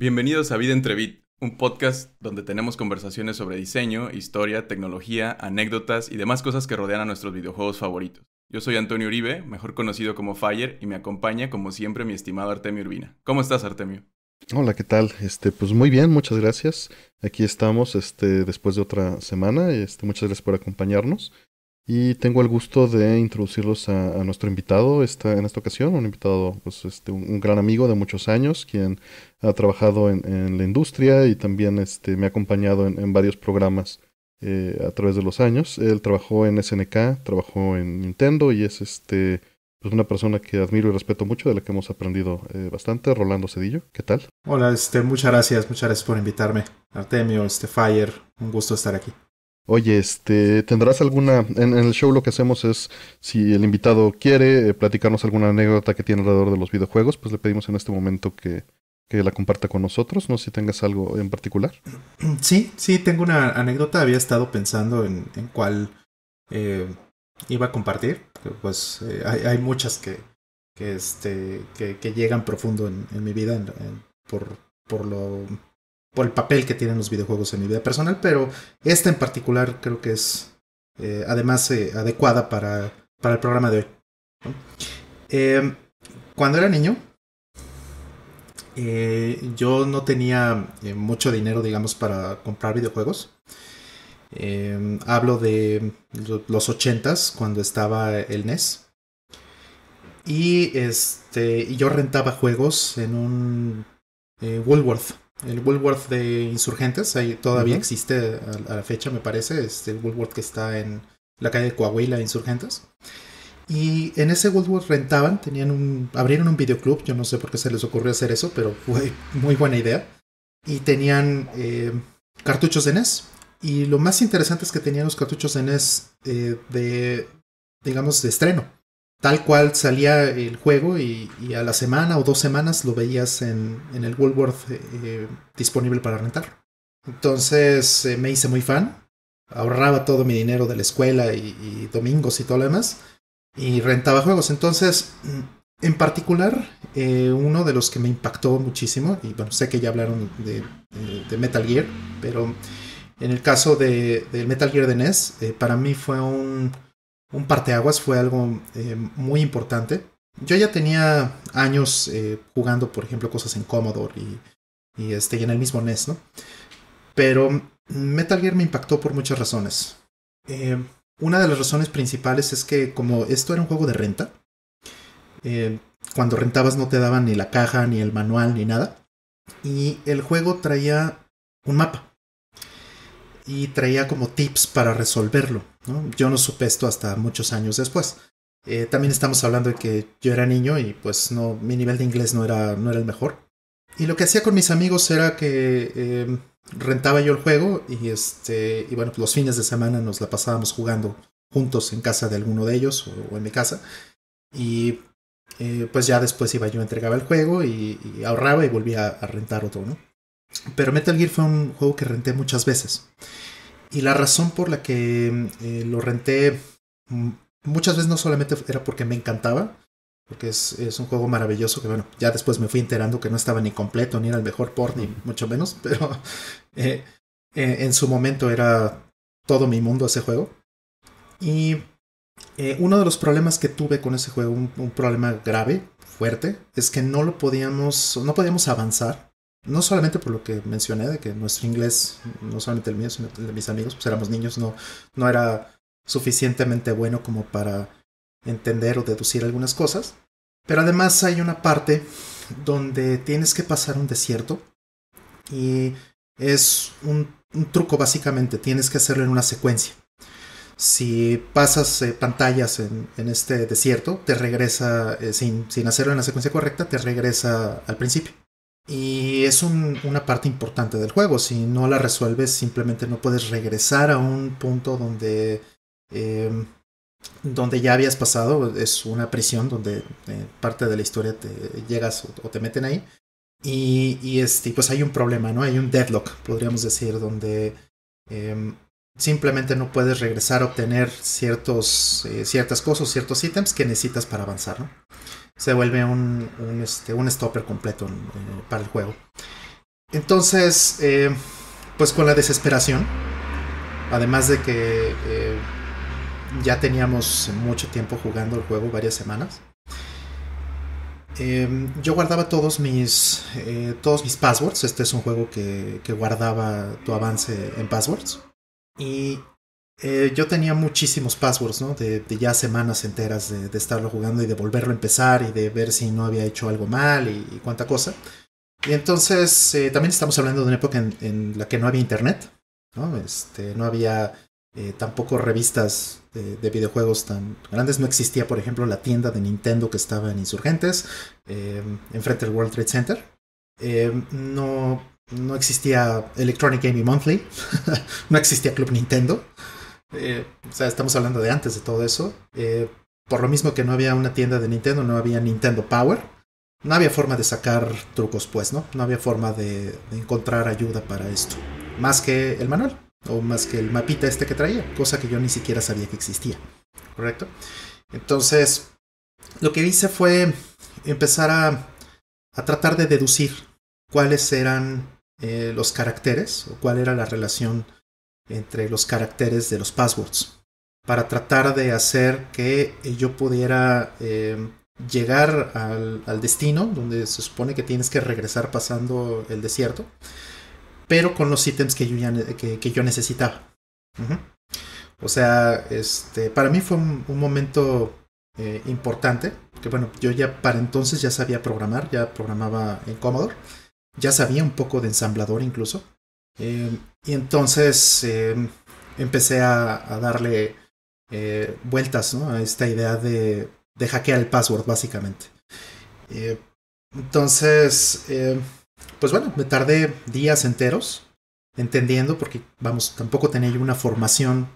Bienvenidos a Vida entre un podcast donde tenemos conversaciones sobre diseño, historia, tecnología, anécdotas y demás cosas que rodean a nuestros videojuegos favoritos. Yo soy Antonio Uribe, mejor conocido como Fire, y me acompaña como siempre mi estimado Artemio Urbina. ¿Cómo estás, Artemio? Hola, ¿qué tal? Este, pues muy bien, muchas gracias. Aquí estamos, este, después de otra semana. Este, muchas gracias por acompañarnos. Y tengo el gusto de introducirlos a, nuestro invitado esta, en esta ocasión, un invitado, pues, este, un, gran amigo de muchos años, quien ha trabajado en, la industria y también este, me ha acompañado en, varios programas eh, a través de los años. Él trabajó en SNK, trabajó en Nintendo y es este, pues una persona que admiro y respeto mucho, de la que hemos aprendido eh, bastante, Rolando Cedillo. ¿Qué tal? Hola, este, muchas gracias, muchas gracias por invitarme. Artemio, este, Fire, un gusto estar aquí oye, este, ¿tendrás alguna, en, el show lo que hacemos es, si el invitado quiere eh, platicarnos alguna anécdota que tiene alrededor de los videojuegos, pues le pedimos en este momento que, que la comparta con nosotros, no si tengas algo en particular. Sí, sí, tengo una anécdota, había estado pensando en, en cuál eh, iba a compartir, pues eh, hay, hay, muchas que, que, este, que, que llegan profundo en, mi vida por, por lo el papel que tienen los videojuegos en mi vida personal, pero esta en particular creo que es eh, además eh, adecuada para, el programa de hoy. Em, cuando era niño, eh, yo no tenía mucho dinero, digamos, para comprar videojuegos. Em, hablo de los ochentas cuando estaba el NES. Y este, yo rentaba juegos en un Woolworth el Woolworth de Insurgentes, ahí todavía existe a, la fecha, me parece. Es el Woolworth que está en la calle de Coahuila, Insurgentes. Y en ese Woolworth rentaban, tenían un, abrieron un videoclub, yo no sé por qué se les ocurrió hacer eso, pero fue muy buena idea. Y tenían eh, cartuchos de NES. Y lo más interesante es que tenían los cartuchos de NES eh, de, digamos, de estreno tal cual salía el juego y, a la semana o dos semanas lo veías en, el Woolworth eh, disponible para rentar. Entonces eh, me hice muy fan, ahorraba todo mi dinero de la escuela y, domingos y todo lo demás y rentaba juegos. Entonces, mm, en particular, eh, uno de los que me impactó muchísimo, y bueno, sé que ya hablaron de, Metal Gear, pero en el caso de, del Metal Gear de NES, para mí fue un un parteaguas, fue algo eh, muy importante. Yo ya tenía años eh, jugando, por ejemplo, cosas en Commodore y, este, en el mismo NES, ¿no? Pero Metal Gear me impactó por muchas razones. Eh, una de las razones principales es que como esto era un juego de renta, cuando rentabas no te daban ni la caja, ni el manual, ni nada. Y el juego traía un mapa. Y traía como tips para resolverlo. Yo no supe esto hasta muchos años después. Eh, también estamos hablando de que yo era niño y pues no, mi nivel de inglés no era, no era el mejor. Y lo que hacía con mis amigos era que em, rentaba yo el juego y, este, y bueno, los fines de semana nos la pasábamos jugando juntos en casa de alguno de ellos o, en mi casa. Y eh, pues ya después iba yo, entregaba el juego y, ahorraba y volvía a rentar otro, ¿no? Pero Metal Gear fue un juego que renté muchas veces. Y la razón por la que eh, lo renté mm, muchas veces no solamente era porque me encantaba, porque es, un juego maravilloso que bueno, ya después me fui enterando que no estaba ni completo, ni era el mejor port, ni mucho menos, pero eh, eh, en su momento era todo mi mundo ese juego. Y uno de los problemas que tuve con ese juego, un, un, problema grave, fuerte, es que no lo podíamos, no podíamos avanzar no solamente por lo que mencioné de que nuestro inglés, no solamente el mío, sino el de mis amigos, pues éramos niños, no, no era suficientemente bueno como para entender o deducir algunas cosas. Pero además hay una parte donde tienes que pasar un desierto y es un, truco básicamente, tienes que hacerlo en una secuencia. Si pasas eh, pantallas en, este desierto, te regresa, eh, sin hacerlo en la secuencia correcta, te regresa al principio. Y es una parte importante del juego. Si no la resuelves, simplemente no puedes regresar a un punto donde, em, donde ya habías pasado. Es una prisión donde eh, parte de la historia te llegas o, te meten ahí. Y, este, pues hay un problema, ¿no? Hay un deadlock, podríamos decir, donde em, simplemente no puedes regresar a obtener ciertos, eh, ciertas cosas, ciertos ítems que necesitas para avanzar, ¿no? se vuelve un, este, stopper completo eh, para el juego. Entonces, eh, pues con la desesperación, además de que eh, ya teníamos mucho tiempo jugando el juego, varias semanas, yo guardaba todos mis, todos mis passwords. Este es un juego que, que guardaba tu avance en passwords. Y eh, yo tenía muchísimos passwords, ¿no? De, ya semanas enteras de, estarlo jugando y de volverlo a empezar y de ver si no había hecho algo mal y, cuánta cosa. Y entonces eh, también estamos hablando de una época en, la que no había internet, ¿no? Este, no había eh, tampoco revistas de, videojuegos tan grandes. No existía, por ejemplo, la tienda de Nintendo que estaba en Insurgentes, em, enfrente del World Trade Center. Em, no, no existía Electronic Gaming Monthly, no existía Club Nintendo. Eh, o sea, estamos hablando de antes de todo eso. Eh, por lo mismo que no había una tienda de Nintendo, no había Nintendo Power. No había forma de sacar trucos, pues, ¿no? No había forma de, encontrar ayuda para esto. Más que el manual, o más que el mapita este que traía, cosa que yo ni siquiera sabía que existía, ¿correcto? Entonces, lo que hice fue empezar a, tratar de deducir cuáles eran eh, los caracteres o cuál era la relación entre los caracteres de los passwords para tratar de hacer que yo pudiera eh, llegar al, destino donde se supone que tienes que regresar pasando el desierto pero con los ítems que yo, necesitaba o sea este para mí fue un, momento eh, importante que bueno yo ya para entonces ya sabía programar ya programaba en Commodore ya sabía un poco de ensamblador incluso Em, y entonces em, empecé a, darle eh, vueltas a esta idea de, de hackear el password, básicamente. Eh, entonces, em, pues bueno, me tardé días enteros entendiendo, porque vamos, tampoco tenía yo una formación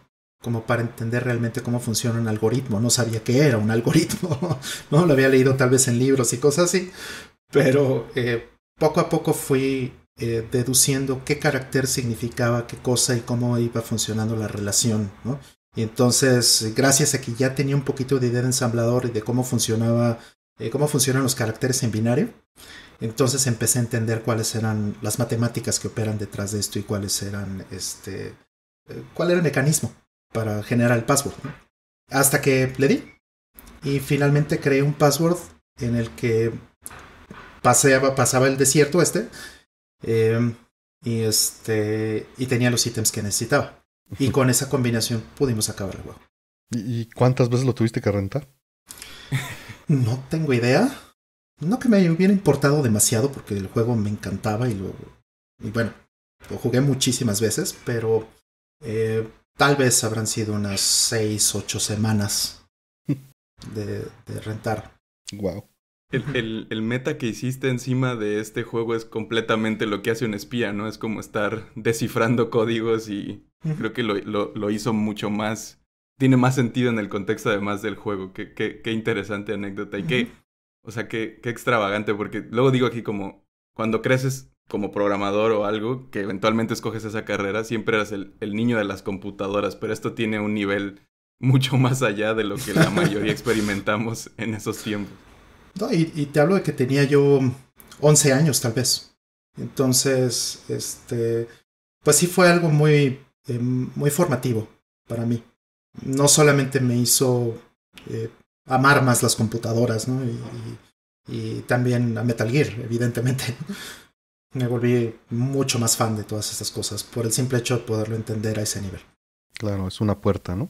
como para entender realmente cómo funciona un algoritmo. No sabía qué era un algoritmo, ¿no? Lo había leído tal vez en libros y cosas así, pero eh, poco a poco fui eh, deduciendo qué carácter significaba qué cosa y cómo iba funcionando la relación, Y entonces, gracias a que ya tenía un poquito de idea de ensamblador y de cómo funcionaba, eh, cómo funcionan los caracteres en binario, entonces empecé a entender cuáles eran las matemáticas que operan detrás de esto y cuáles eran, este, eh, cuál era el mecanismo para generar el password. Hasta que le di. Y finalmente creé un password en el que paseaba, pasaba el desierto este Em, y este. Y tenía los ítems que necesitaba. Y con esa combinación pudimos acabar el juego. ¿Y cuántas veces lo tuviste que rentar? No tengo idea. No que me hubiera importado demasiado porque el juego me encantaba y lo. Y bueno, lo jugué muchísimas veces, pero eh, tal vez habrán sido unas 6, 8 semanas de, de rentar. Wow. El, meta que hiciste encima de este juego es completamente lo que hace un espía, ¿no? Es como estar descifrando códigos y creo que lo, hizo mucho más. Tiene más sentido en el contexto además del juego. Qué, interesante anécdota y qué, o sea, qué, extravagante, porque luego digo aquí como, cuando creces como programador o algo, que eventualmente escoges esa carrera, siempre eras el niño de las computadoras, pero esto tiene un nivel mucho más allá de lo que la mayoría experimentamos en esos tiempos y, te hablo de que tenía yo 11 años tal vez. Entonces, este, pues sí fue algo muy, eh, muy formativo para mí. No solamente me hizo eh, amar más las computadoras, ¿no? Y, y, también a Metal Gear, evidentemente. me volví mucho más fan de todas estas cosas por el simple hecho de poderlo entender a ese nivel. Claro, es una puerta, ¿no?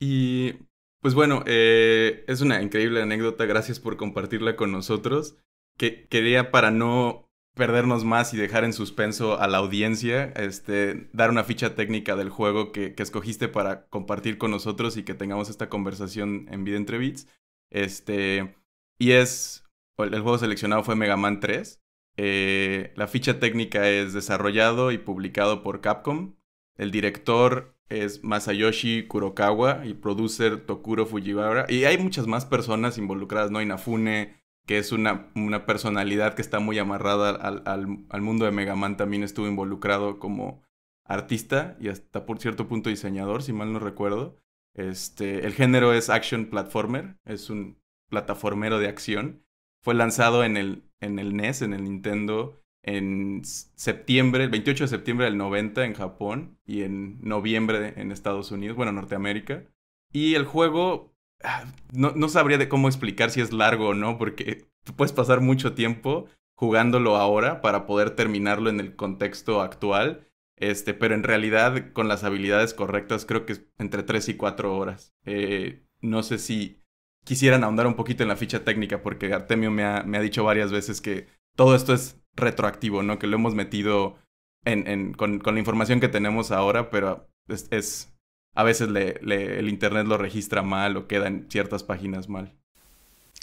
Y pues bueno, eh, es una increíble anécdota, gracias por compartirla con nosotros. Que quería para no perdernos más y dejar en suspenso a la audiencia, este, dar una ficha técnica del juego que, escogiste para compartir con nosotros y que tengamos esta conversación en Vida entre Bits. Este, y es, el juego seleccionado fue Mega Man 3. Eh, la ficha técnica es desarrollado y publicado por Capcom. El director es Masayoshi Kurokawa y producer Tokuro Fujiwara. Y hay muchas más personas involucradas, ¿no? Inafune, que es una, una personalidad que está muy amarrada al, mundo de Mega Man, también estuvo involucrado como artista y hasta por cierto punto diseñador, si mal no recuerdo. Este, el género es Action Platformer, es un plataformero de acción. Fue lanzado en el, en el NES, en el Nintendo, en septiembre, el 28 de septiembre del 90 en Japón y en noviembre en Estados Unidos, bueno, Norteamérica. Y el juego, ah, no, sabría de cómo explicar si es largo o no, porque tú puedes pasar mucho tiempo jugándolo ahora para poder terminarlo en el contexto actual. Este, pero en realidad, con las habilidades correctas, creo que es entre 3 y 4 horas. Eh, no sé si quisieran ahondar un poquito en la ficha técnica, porque Artemio me ha dicho varias veces que todo esto es retroactivo, ¿no? Que lo hemos metido en, en, con, la información que tenemos ahora, pero es, a veces le, el Internet lo registra mal o quedan ciertas páginas mal.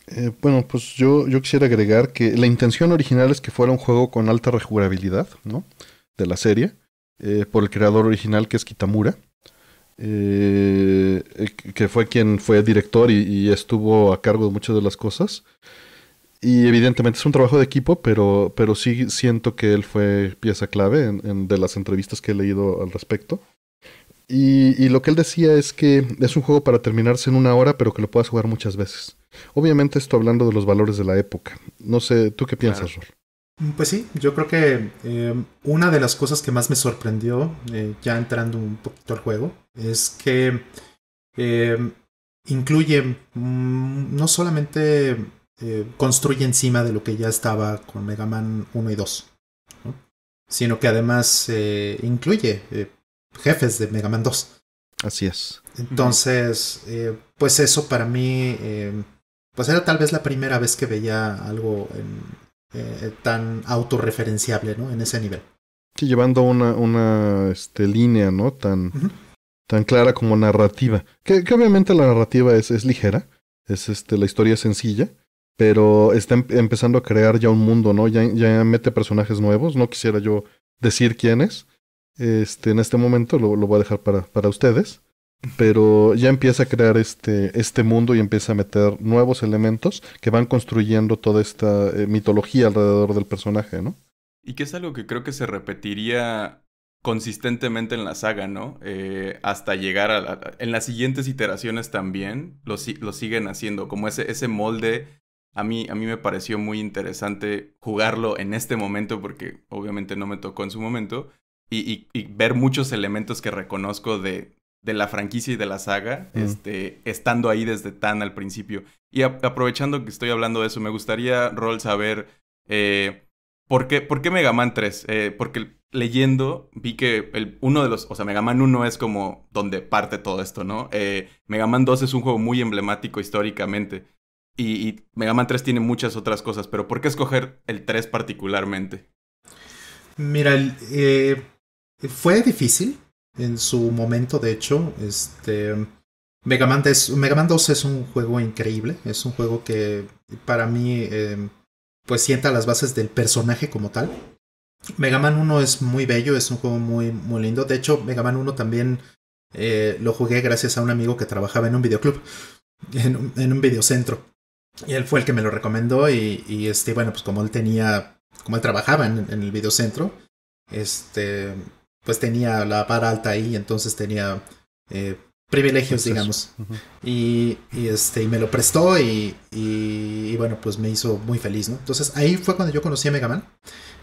Eh, bueno, pues yo, yo quisiera agregar que la intención original es que fuera un juego con alta rejugabilidad, ¿no? De la serie, eh, por el creador original que es Kitamura, eh, que fue quien fue director y, estuvo a cargo de muchas de las cosas y evidentemente es un trabajo de equipo, pero, pero sí siento que él fue pieza clave de las entrevistas que he leído al respecto. Y, lo que él decía es que es un juego para terminarse en una hora, pero que lo puedas jugar muchas veces. Obviamente esto hablando de los valores de la época. No sé, ¿tú qué piensas, Rol? Mm, pues sí, yo creo que eh, una de las cosas que más me sorprendió, eh, ya entrando un poquito al juego, es que eh, incluye mm, no solamente eh, construye encima de lo que ya estaba con Mega Man 1 y 2, sino que además eh, incluye eh, jefes de Mega Man 2. Así es. Entonces, pues eso para mí, pues era tal vez la primera vez que veía algo tan autorreferenciable ¿no? en ese nivel. Sí, llevando una, una este, línea, ¿no? Tan, tan clara como narrativa. Que, obviamente la narrativa es, es ligera, es este, la historia sencilla, pero está em, empezando a crear ya un mundo, ¿no? Ya, mete personajes nuevos, no quisiera yo decir quiénes. Este, en este momento lo, lo voy a dejar para, para ustedes pero ya empieza a crear este, este mundo y empieza a meter nuevos elementos que van construyendo toda esta eh, mitología alrededor del personaje, ¿no? Y que es algo que creo que se repetiría consistentemente en la saga, ¿no? Eh, hasta llegar a... en las siguientes iteraciones también lo, lo siguen haciendo, como ese, ese molde a mí, a mí me pareció muy interesante jugarlo en este momento porque obviamente no me tocó en su momento y, ver muchos elementos que reconozco de, la franquicia y de la saga, este, estando ahí desde tan al principio. Y aprovechando que estoy hablando de eso, me gustaría, Rol, saber eh, ¿por, qué, por qué Mega Man 3. Eh, porque leyendo vi que el, uno de los, o sea, Mega Man 1 es como donde parte todo esto, ¿no? Eh, Mega Man 2 es un juego muy emblemático históricamente. Y, Mega Man 3 tiene muchas otras cosas, pero ¿por qué escoger el 3 particularmente? Mira, eh, fue difícil en su momento, de hecho. Este, Mega, Man Mega Man 2 es un juego increíble, es un juego que para mí eh, pues sienta las bases del personaje como tal. Mega Man 1 es muy bello, es un juego muy, muy lindo. De hecho, Mega Man 1 también eh, lo jugué gracias a un amigo que trabajaba en un videoclub, en en un videocentro. Y él fue el que me lo recomendó y, y este, bueno, pues como él tenía, como él trabajaba en, el videocentro, este, pues tenía la par alta ahí, entonces tenía eh, privilegios, digamos. y, y, este, y me lo prestó y, y, bueno, pues me hizo muy feliz, ¿no? Entonces ahí fue cuando yo conocí a Mega Man.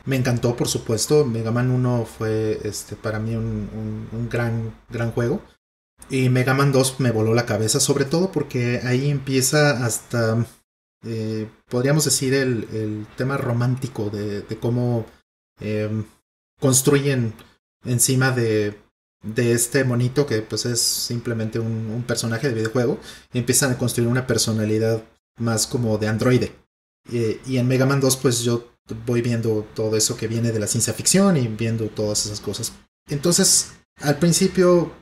Me encantó, por supuesto. Mega Man 1 fue este, para mí un, un, gran, gran juego. Y Mega Man 2 me voló la cabeza, sobre todo porque ahí empieza hasta eh, podríamos decir, el, el, tema romántico de, cómo em, construyen encima de, de este monito que pues es simplemente un, personaje de videojuego empiezan a construir una personalidad más como de androide. y en Mega Man 2 pues yo voy viendo todo eso que viene de la ciencia ficción y viendo todas esas cosas. Entonces, al principio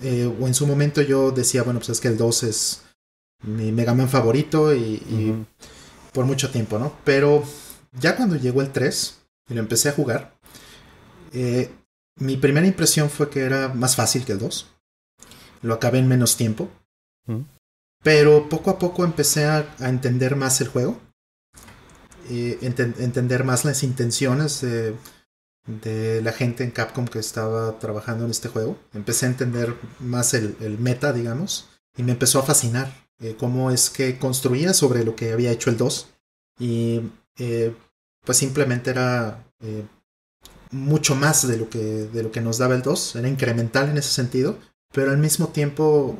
eh, o en su momento yo decía, bueno, pues es que el 2 es mi Mega Man favorito y, por mucho tiempo, ¿no? Pero ya cuando llegó el 3 y lo empecé a jugar, eh, mi primera impresión fue que era más fácil que el 2. Lo acabé en menos tiempo. Pero poco a poco empecé a, entender más el juego. Eh, entender más las intenciones de, la gente en Capcom que estaba trabajando en este juego. Empecé a entender más el meta, digamos. Y me empezó a fascinar eh, cómo es que construía sobre lo que había hecho el 2. Y eh, pues simplemente era eh, mucho más de lo, que, de lo que nos daba el 2, era incremental en ese sentido, pero al mismo tiempo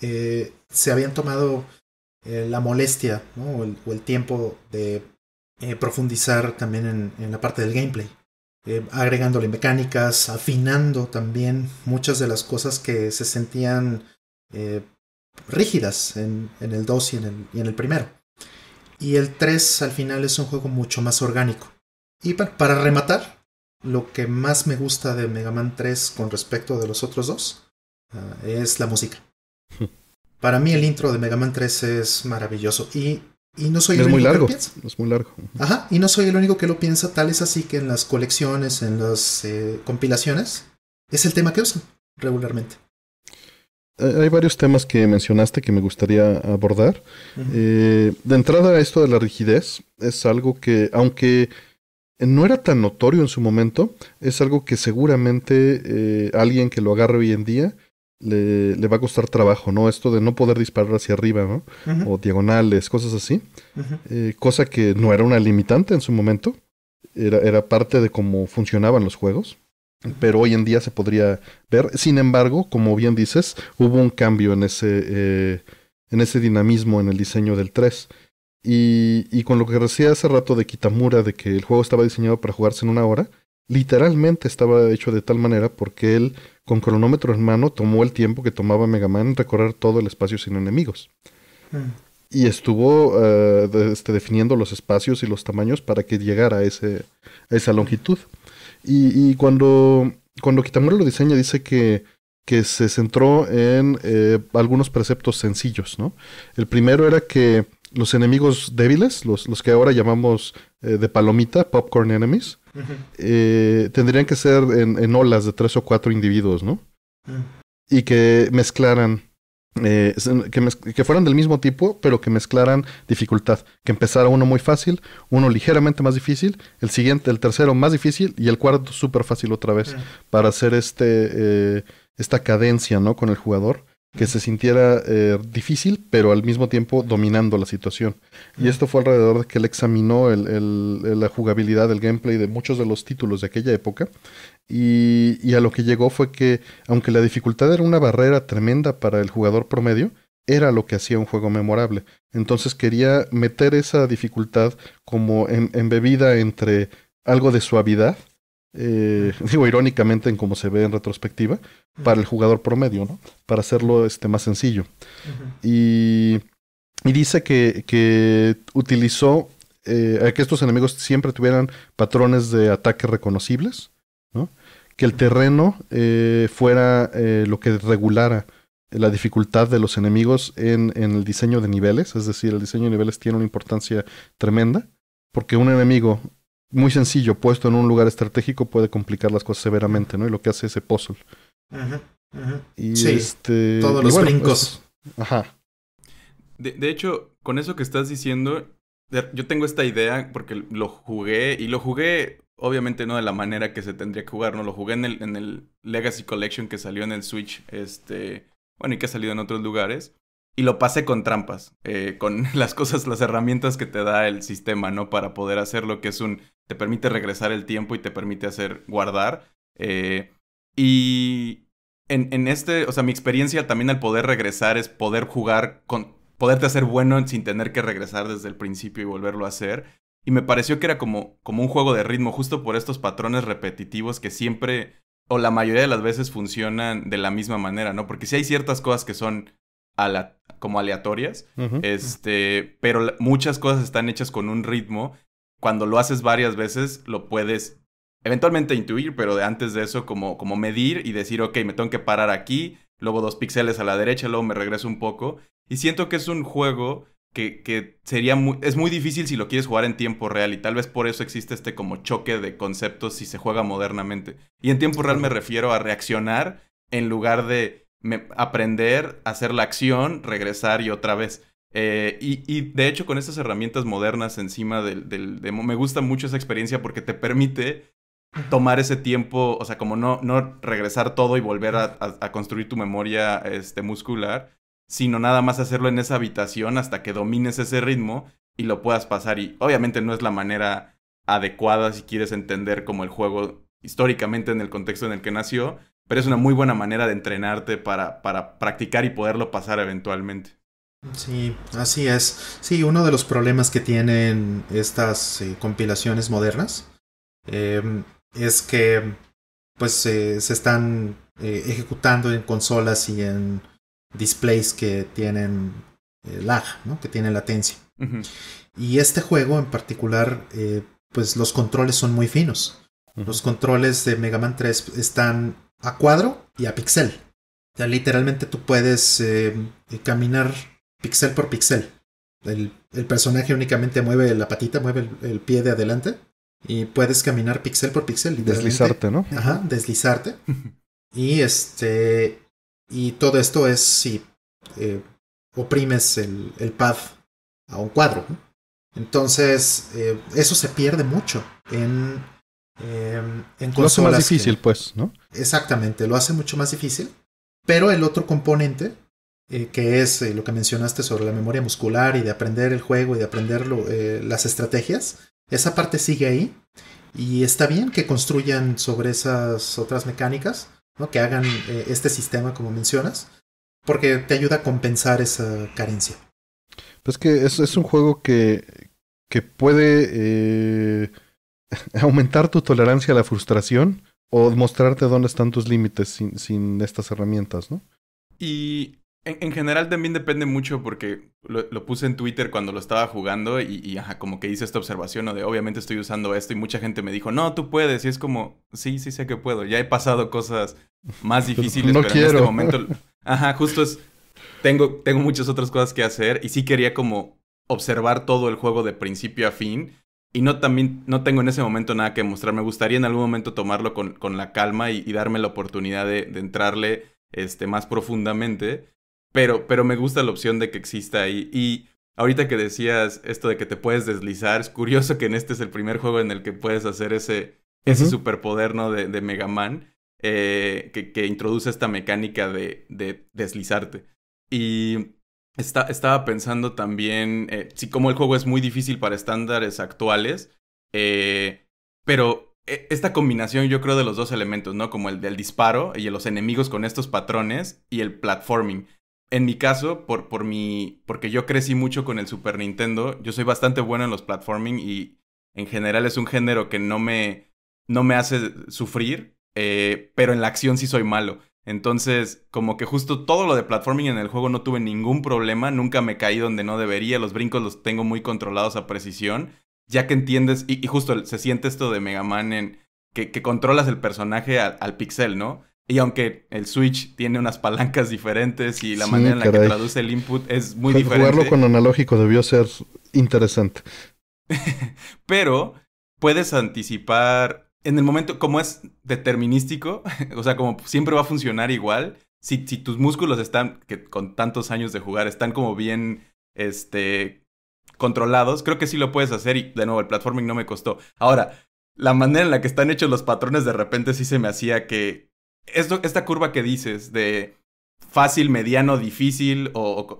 se habían tomado la molestia o, el, tiempo de profundizar también en, la parte del gameplay. agregándole mecánicas, afinando también muchas de las cosas que se sentían rígidas en, el 2 y en el, y en el primero. Y el 3 al final es un juego mucho más orgánico. Y para, rematar, lo que más me gusta de Mega Man 3 con respecto de los otros dos ah, es la música. Para mí el intro de Mega Man 3 es maravilloso y, y no soy el único largo, que lo piensa. Es muy largo. Ajá, y no soy el único que lo piensa, tal es así que en las colecciones, en las eh, compilaciones, es el tema que usan regularmente. Eh, hay varios temas que mencionaste que me gustaría abordar. Eh, de entrada, esto de la rigidez es algo que, aunque no era tan notorio en su momento, es algo que seguramente eh, alguien que lo agarre hoy en día le, va a costar trabajo, ¿no? Esto de no poder disparar hacia arriba, ¿no? O diagonales, cosas así. cosa que no era una limitante en su momento. Era, era parte de cómo funcionaban los juegos pero hoy en día se podría ver. Sin embargo, como bien dices, hubo un cambio en ese, eh, en ese dinamismo en el diseño del 3. Y, con lo que decía hace rato de Kitamura, de que el juego estaba diseñado para jugarse en una hora, literalmente estaba hecho de tal manera porque él, con cronómetro en mano, tomó el tiempo que tomaba Mega Man recorrer todo el espacio sin enemigos. Mm. Y estuvo eh, este, definiendo los espacios y los tamaños para que llegara a, a esa longitud. Y, cuando, cuando Kitamura lo diseña, dice que, que se centró en eh, algunos preceptos sencillos, ¿no? El primero era que los enemigos débiles, los, que ahora llamamos eh, de palomita, popcorn enemies, eh, tendrían que ser en, en, olas de tres o cuatro individuos, ¿no? Ah. Y que mezclaran eh, que, que, fueran del mismo tipo, pero que mezclaran dificultad. Que empezara uno muy fácil, uno ligeramente más difícil, el siguiente, el tercero más difícil y el cuarto súper fácil otra vez. Para hacer este, eh, esta cadencia ¿no? con el jugador. Que se sintiera eh, difícil, pero al mismo tiempo dominando la situación. Y esto fue alrededor de que él examinó la jugabilidad, del gameplay de muchos de los títulos de aquella época y, a lo que llegó fue que, aunque la dificultad era una barrera tremenda para el jugador promedio, era lo que hacía un juego memorable. Entonces quería meter esa dificultad como embebida entre algo de suavidad, eh, digo irónicamente en cómo se ve en retrospectiva, para el jugador promedio, ¿no? Para hacerlo este, más sencillo. y, y, dice que, que utilizó eh, que estos enemigos siempre tuvieran patrones de ataque reconocibles que el terreno eh, fuera eh, lo que regulara la dificultad de los enemigos en, el diseño de niveles, es decir, el diseño de niveles tiene una importancia tremenda, porque un enemigo muy sencillo puesto en un lugar estratégico puede complicar las cosas severamente, ¿no? Y lo que hace ese puzzle. Y sí, este, todos los brincos. ajá. de hecho, con eso que estás diciendo, yo tengo esta idea porque lo jugué y lo jugué obviamente no de la manera que se tendría que jugar, ¿no? Lo jugué en el, en el Legacy Collection que salió en el Switch, este, bueno, y que ha salido en otros lugares. Y lo pasé con trampas, eh, con las cosas, las herramientas que te da el sistema, ¿no? Para poder hacer lo que es un... Te permite regresar el tiempo y te permite hacer guardar. Eh, y en, en, este, o sea, mi experiencia también al poder regresar es poder jugar con... Poderte hacer bueno sin tener que regresar desde el principio y volverlo a hacer. Y me pareció que era como, como un juego de ritmo, justo por estos patrones repetitivos que siempre, o la mayoría de las veces, funcionan de la misma manera, ¿no? Porque sí hay ciertas cosas que son como aleatorias, este, pero muchas cosas están hechas con un ritmo. Cuando lo haces varias veces, lo puedes eventualmente intuir, pero antes de eso, como, como medir y decir, ok, me tengo que parar aquí, luego dos píxeles a la derecha, luego me regreso un poco. Y siento que es un juego que, sería muy, es muy difícil si lo quieres jugar en tiempo real y tal vez por eso existe este como choque de conceptos si se juega modernamente. Y en tiempo real me refiero a reaccionar en lugar de aprender, hacer la acción, regresar y otra vez. Eh, y, de hecho con estas herramientas modernas encima del, demo me gusta mucho esa experiencia porque te permite tomar ese tiempo, o sea, como no, no regresar todo y volver a, a construir tu memoria este, muscular, sino nada más hacerlo en esa habitación hasta que domines ese ritmo y lo puedas pasar. Y obviamente no es la manera adecuada si quieres entender como el juego históricamente en el contexto en el que nació, pero es una muy buena manera de entrenarte para, para practicar y poderlo pasar eventualmente. Sí, así es. Sí, uno de los problemas que tienen estas eh, compilaciones modernas em, es que pues eh, se están eh, ejecutando en consolas y en displays que tienen eh, lag, ¿no? que tienen latencia. Y este juego en particular, eh, pues los controles son muy finos. Los controles de Mega Man 3 están a cuadro y a pixel. O sea, literalmente tú puedes eh, caminar pixel por pixel. El, personaje únicamente mueve la patita, mueve el, el, pie de adelante y puedes caminar pixel por pixel. Deslizarte, ¿no? Ajá, deslizarte. y este y todo esto es si eh, oprimes el, el pad a un cuadro. Entonces, eh, eso se pierde mucho en, eh, en Lo hace más difícil, pues, ¿no? Exactamente, lo hace mucho más difícil. Pero el otro componente, eh, que es lo que mencionaste sobre la memoria muscular y de aprender el juego y de aprender las estrategias, esa parte sigue ahí. Y está bien que construyan sobre esas otras mecánicas, que hagan eh, este sistema como mencionas, porque te ayuda a compensar esa carencia. Pues que es, es un juego que, que puede eh, aumentar tu tolerancia a la frustración o mostrarte dónde están tus límites sin, sin estas herramientas, ¿no? Y en, general también depende mucho porque lo, puse en Twitter cuando lo estaba jugando y, ajá, como que hice esta observación o de obviamente estoy usando esto y mucha gente me dijo, no, tú puedes. Y es como, sí, sí sé que puedo. Ya he pasado cosas más difíciles, pero en este momento... Ajá, justo es... Tengo, tengo muchas otras cosas que hacer y sí quería como observar todo el juego de principio a fin y no también no tengo en ese momento nada que mostrar. Me gustaría en algún momento tomarlo con, con la calma y, darme la oportunidad de, de entrarle este, más profundamente. Pero, pero me gusta la opción de que exista ahí. Y ahorita que decías esto de que te puedes deslizar, es curioso que en este es el primer juego en el que puedes hacer ese, ese superpoder ¿no? de, Mega Man, eh, que, introduce esta mecánica de, deslizarte. Y estaba pensando también, eh, si como el juego es muy difícil para estándares actuales, eh, pero e, esta combinación yo creo de los dos elementos, ¿no? Como el del disparo y los enemigos con estos patrones y el platforming en mi caso, por, por mi, porque yo crecí mucho con el Super Nintendo, yo soy bastante bueno en los platforming y en general es un género que no me, no me hace sufrir, eh, pero en la acción sí soy malo. Entonces, como que justo todo lo de platforming en el juego no tuve ningún problema, nunca me caí donde no debería, los brincos los tengo muy controlados a precisión, ya que entiendes, y, justo se siente esto de Mega Man en que, controlas el personaje al pixel, ¿no? Y aunque el Switch tiene unas palancas diferentes y la manera en la que traduce el input es muy diferente. Jugarlo con analógico debió ser interesante. Pero puedes anticipar en el momento, como es determinístico, o sea, como siempre va a funcionar igual. Si, si tus músculos están, que con tantos años de jugar, están como bien, este, controlados, creo que sí lo puedes hacer y de nuevo, el platforming no me costó. Ahora, la manera en la que están hechos los patrones de repente sí se me hacía que esto, esta curva que dices de fácil, mediano, difícil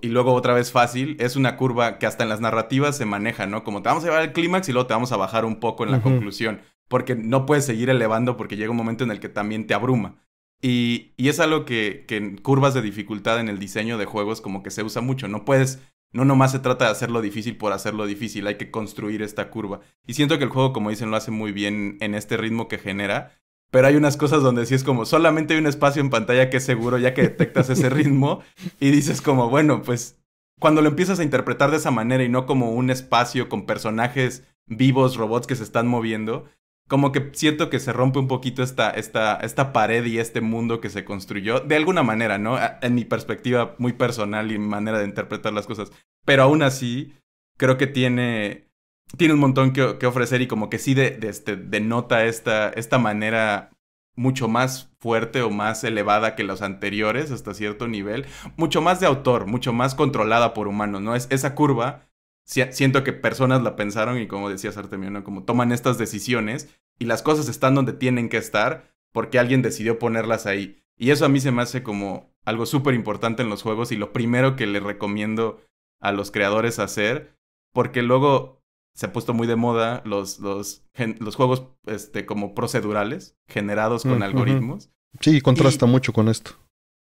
y luego otra vez fácil, es una curva que hasta en las narrativas se maneja, ¿no? Como te vamos a llevar al clímax y luego te vamos a bajar un poco en la conclusión, porque no puedes seguir elevando porque llega un momento en el que también te abruma. Y, y es algo que, que, en curvas de dificultad en el diseño de juegos como que se usa mucho, no puedes... No nomás se trata de hacerlo difícil por hacerlo difícil, hay que construir esta curva. Y siento que el juego, como dicen, lo hace muy bien en este ritmo que genera, pero hay unas cosas donde sí es como, solamente hay un espacio en pantalla que es seguro ya que detectas ese ritmo y dices como, bueno, pues cuando lo empiezas a interpretar de esa manera y no como un espacio con personajes vivos, robots que se están moviendo, como que siento que se rompe un poquito esta, esta, esta pared y este mundo que se construyó, de alguna manera, ¿no? En mi perspectiva muy personal y manera de interpretar las cosas, pero aún así creo que tiene tiene un montón que, ofrecer y como que sí de, este, denota esta, esta manera mucho más fuerte o más elevada que los anteriores hasta cierto nivel, mucho más de autor, mucho más controlada por humanos, ¿no? Es, esa curva, siento que personas la pensaron y como decías Artemio, ¿no? Como toman estas decisiones y las cosas están donde tienen que estar porque alguien decidió ponerlas ahí. Y eso a mí se me hace como algo súper importante en los juegos y lo primero que le recomiendo a los creadores hacer, porque luego se ha puesto muy de moda los, los, los juegos este, como procedurales, generados con algoritmos. Sí, sí, contrasta mucho con esto.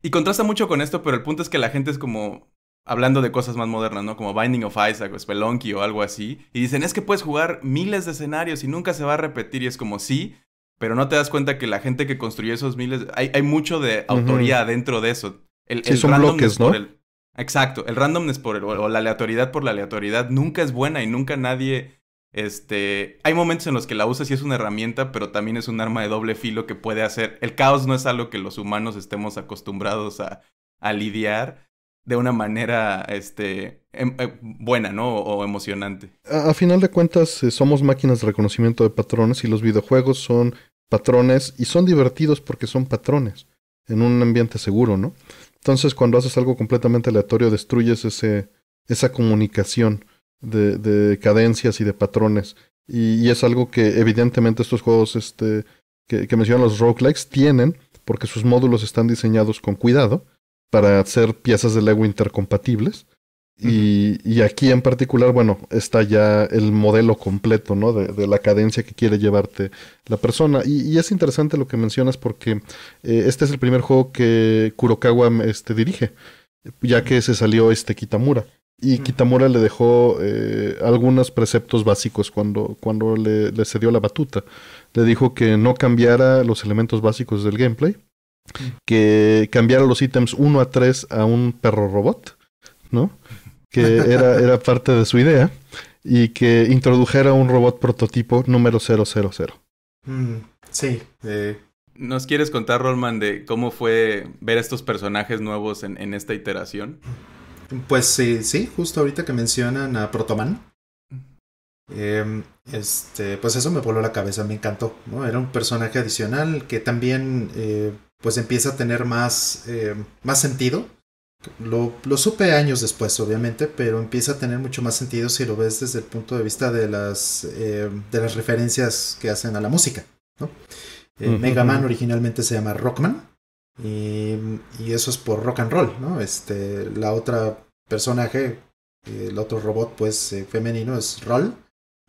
Y contrasta mucho con esto, pero el punto es que la gente es como hablando de cosas más modernas, ¿no? Como Binding of Isaac o Spelunky o algo así. Y dicen, es que puedes jugar miles de escenarios y nunca se va a repetir. Y es como, sí, pero no te das cuenta que la gente que construyó esos miles, hay, mucho de autoría dentro de eso. El, sí, el son bloques, ¿no? Exacto, el randomness por el, o la aleatoriedad por la aleatoriedad nunca es buena y nunca nadie... Este, hay momentos en los que la usa si es una herramienta, pero también es un arma de doble filo que puede hacer... El caos no es algo que los humanos estemos acostumbrados a, lidiar de una manera este, em, eh, buena, ¿no? O, emocionante. A, final de cuentas, eh, somos máquinas de reconocimiento de patrones y los videojuegos son patrones y son divertidos porque son patrones en un ambiente seguro, ¿no? Entonces, cuando haces algo completamente aleatorio, destruyes ese, esa comunicación de, de cadencias y de patrones. Y, es algo que evidentemente estos juegos este, que, mencionan los roguelikes tienen, porque sus módulos están diseñados con cuidado para hacer piezas de Lego intercompatibles y, y, aquí en particular, bueno, está ya el modelo completo, ¿no? De, de la cadencia que quiere llevarte la persona. Y, es interesante lo que mencionas porque eh, este es el primer juego que Kurokawa este, dirige, ya que se salió este Kitamura. Y Kitamura le dejó eh, algunos preceptos básicos cuando, cuando le, le cedió la batuta. Le dijo que no cambiara los elementos básicos del gameplay, que cambiara los ítems 1 a 3 a un perro robot, ¿no? que era, parte de su idea, y que introdujera un robot prototipo número 000. Mm, sí. Eh, ¿Nos quieres contar, Rollman, de cómo fue ver estos personajes nuevos en, esta iteración? Pues sí, sí, justo ahorita que mencionan a Protoman. Em, este, pues eso me voló la cabeza, me encantó. ¿no? Era un personaje adicional que también eh, pues empieza a tener más, eh, más sentido lo, supe años después, obviamente, pero empieza a tener mucho más sentido si lo ves desde el punto de vista de las, eh, de las referencias que hacen a la música. ¿no? Eh, Mega Man originalmente se llama Rockman y, y, eso es por rock and roll. ¿no? Este, la otra personaje, el otro robot pues eh, femenino es Roll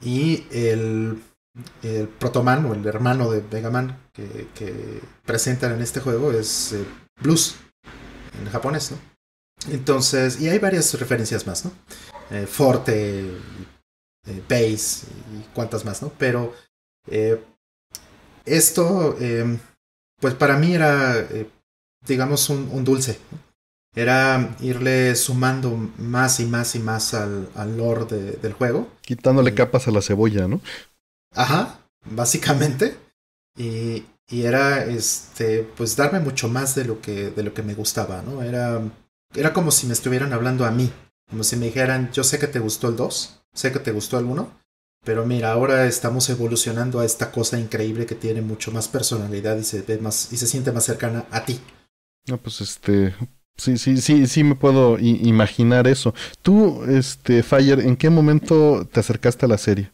y el, el protoman o el hermano de Mega Man que, que presentan en este juego es Blues en japonés. ¿no? Entonces, y hay varias referencias más, ¿no? Eh, Forte, eh, Base y cuantas más, ¿no? Pero eh, esto, pues para mí era, digamos, un, dulce. Era irle sumando más y más y más al, lore del juego. Quitándole capas a la cebolla, ¿no? Ajá, básicamente. Y, y, era, este, pues darme mucho más de lo que, de lo que me gustaba, ¿no? Era era como si me estuvieran hablando a mí, como si me dijeran, yo sé que te gustó el 2, sé que te gustó el 1, pero mira, ahora estamos evolucionando a esta cosa increíble que tiene mucho más personalidad y se ve más y se siente más cercana a ti. No, pues este, sí, sí, sí, sí me puedo imaginar eso. Tú, este, Fire, ¿en qué momento te acercaste a la serie?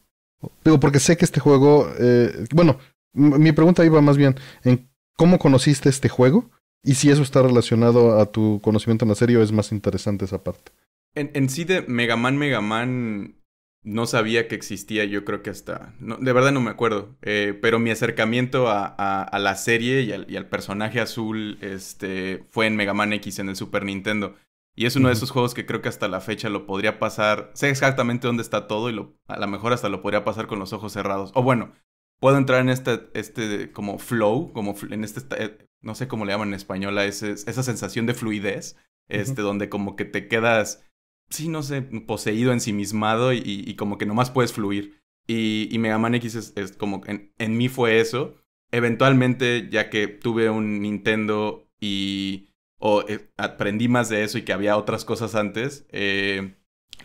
Digo, porque sé que este juego, eh, bueno, mi pregunta iba más bien en cómo conociste este juego y si eso está relacionado a tu conocimiento en la serie es más interesante esa parte. En, sí de Mega Man, Mega Man no sabía que existía, yo creo que hasta... de verdad no me acuerdo, eh, pero mi acercamiento a, la serie y al, personaje azul este, fue en Mega Man X en el Super Nintendo. Y es uno de esos juegos que creo que hasta la fecha lo podría pasar. Sé exactamente dónde está todo y a lo mejor hasta lo podría pasar con los ojos cerrados. O bueno, puedo entrar en este, este como flow, como en este eh, no sé cómo le llaman en español a esa sensación de fluidez, este, donde como que te quedas, sí, no sé, poseído, ensimismado y, y como que nomás puedes fluir. Y, Mega Man X es, como, en, en, mí fue eso. Eventualmente, ya que tuve un Nintendo y o, eh, aprendí más de eso y que había otras cosas antes, eh,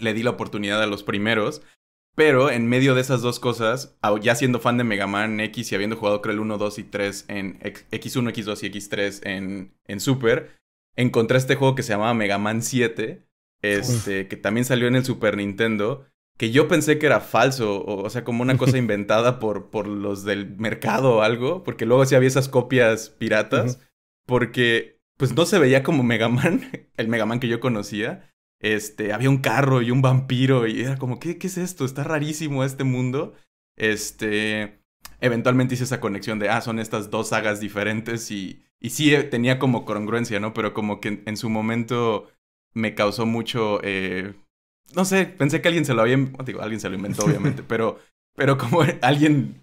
le di la oportunidad a los primeros. Pero en medio de esas dos cosas, ya siendo fan de Mega Man X y habiendo jugado creo el 1, 2 y 3 en X1, X2 y X3 en, en Super, encontré este juego que se llamaba Mega Man 7, este, que también salió en el Super Nintendo, que yo pensé que era falso, o, sea, como una cosa inventada por, por los del mercado o algo, porque luego sí había esas copias piratas, porque pues no se veía como Mega Man, el Mega Man que yo conocía, este, había un carro y un vampiro y era como, ¿qué, qué es esto? Está rarísimo este mundo. Este, eventualmente hice esa conexión de, ah, son estas dos sagas diferentes y, y sí eh, tenía como congruencia, ¿no? Pero como que en, su momento me causó mucho, eh, no sé, pensé que alguien se lo había, digo, alguien se lo inventó obviamente, pero, pero como alguien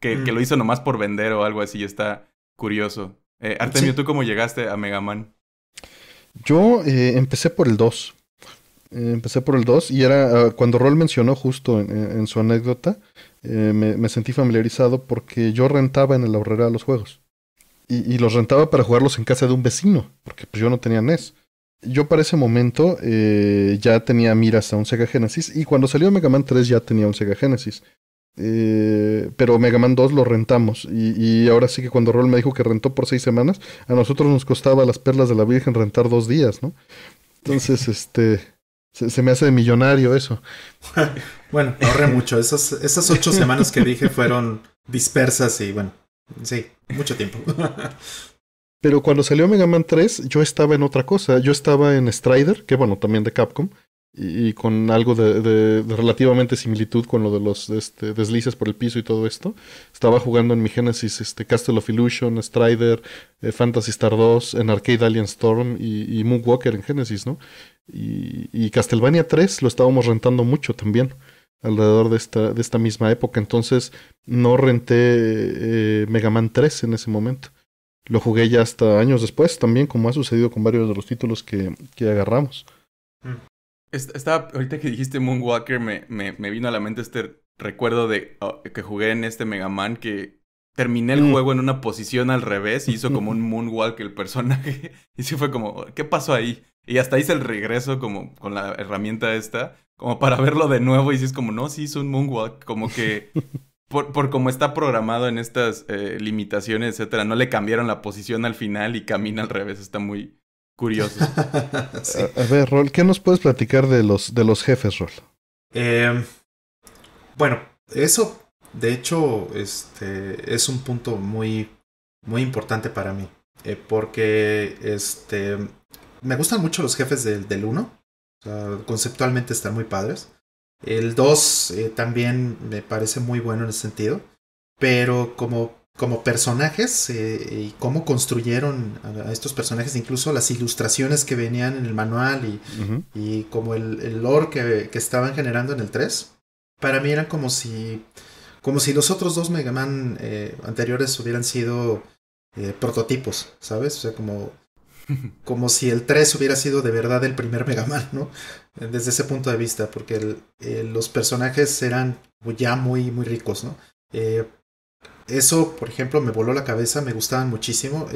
que, lo mm. hizo nomás por vender o algo así, está curioso. Eh, Artemio, ¿tú cómo llegaste a Mega Man? Yo eh, empecé por el 2 empecé por el 2 y era ah, cuando Roll mencionó justo en, su anécdota, eh, me, sentí familiarizado porque yo rentaba en el ahorrera los juegos. Y, los rentaba para jugarlos en casa de un vecino, porque pues yo no tenía NES. Yo para ese momento eh, ya tenía miras a un Sega Genesis y cuando salió Mega Man 3 ya tenía un Sega Genesis. Eh, pero Mega Man 2 lo rentamos. Y, ahora sí que cuando Roll me dijo que rentó por seis semanas, a nosotros nos costaba las perlas de la Virgen rentar dos días, ¿no? Entonces, este. Se, me hace de millonario eso. bueno, ahorré mucho. esas esas ocho semanas que dije fueron dispersas y bueno, sí, mucho tiempo. Pero cuando salió Mega Man 3, yo estaba en otra cosa. Yo estaba en Strider, que bueno, también de Capcom, y, con algo de, de, relativamente similitud con lo de los este, deslices por el piso y todo esto. Estaba jugando en mi Genesis este, Castle of Illusion, Strider, Fantasy eh, Star 2, en Arcade Alien Storm y, y Moonwalker en Genesis, ¿no? Y, Castlevania 3 lo estábamos rentando mucho también, alrededor de esta, de esta misma época. Entonces no renté eh, Mega Man 3 en ese momento. Lo jugué ya hasta años después también, como ha sucedido con varios de los títulos que, que agarramos. Mm. ahorita que dijiste Moonwalker, me, me, me, vino a la mente este recuerdo de oh, que jugué en este Mega Man que terminé el mm. juego en una posición al revés y hizo como un moonwalk el personaje. Y sí fue como, ¿qué pasó ahí? Y hasta hice el regreso como con la herramienta esta, como para verlo de nuevo y si es como, no, sí hizo un moonwalk, como que por, por como está programado en estas eh, limitaciones, etcétera, no le cambiaron la posición al final y camina al revés, está muy curioso. a, ver, Rol, ¿qué nos puedes platicar de los, de los jefes, Rol? Eh, bueno, eso de hecho, este es un punto muy, muy importante para mí. Eh, porque este, me gustan mucho los jefes del, del 1. conceptualmente están muy padres. El 2 eh, también me parece muy bueno en ese sentido. Pero como, como personajes eh, y cómo construyeron a, estos personajes, incluso las ilustraciones que venían en el manual y, y como el, el lore que, que, estaban generando en el 3, para mí eran como si como si los otros dos Mega Man eh, anteriores hubieran sido eh, prototipos, ¿sabes? O sea, como, como si el 3 hubiera sido de verdad el primer Mega Man, ¿no? Eh, desde ese punto de vista, porque los personajes eran ya muy, muy ricos, ¿no? eso, por ejemplo, me voló la cabeza, me gustaban muchísimo.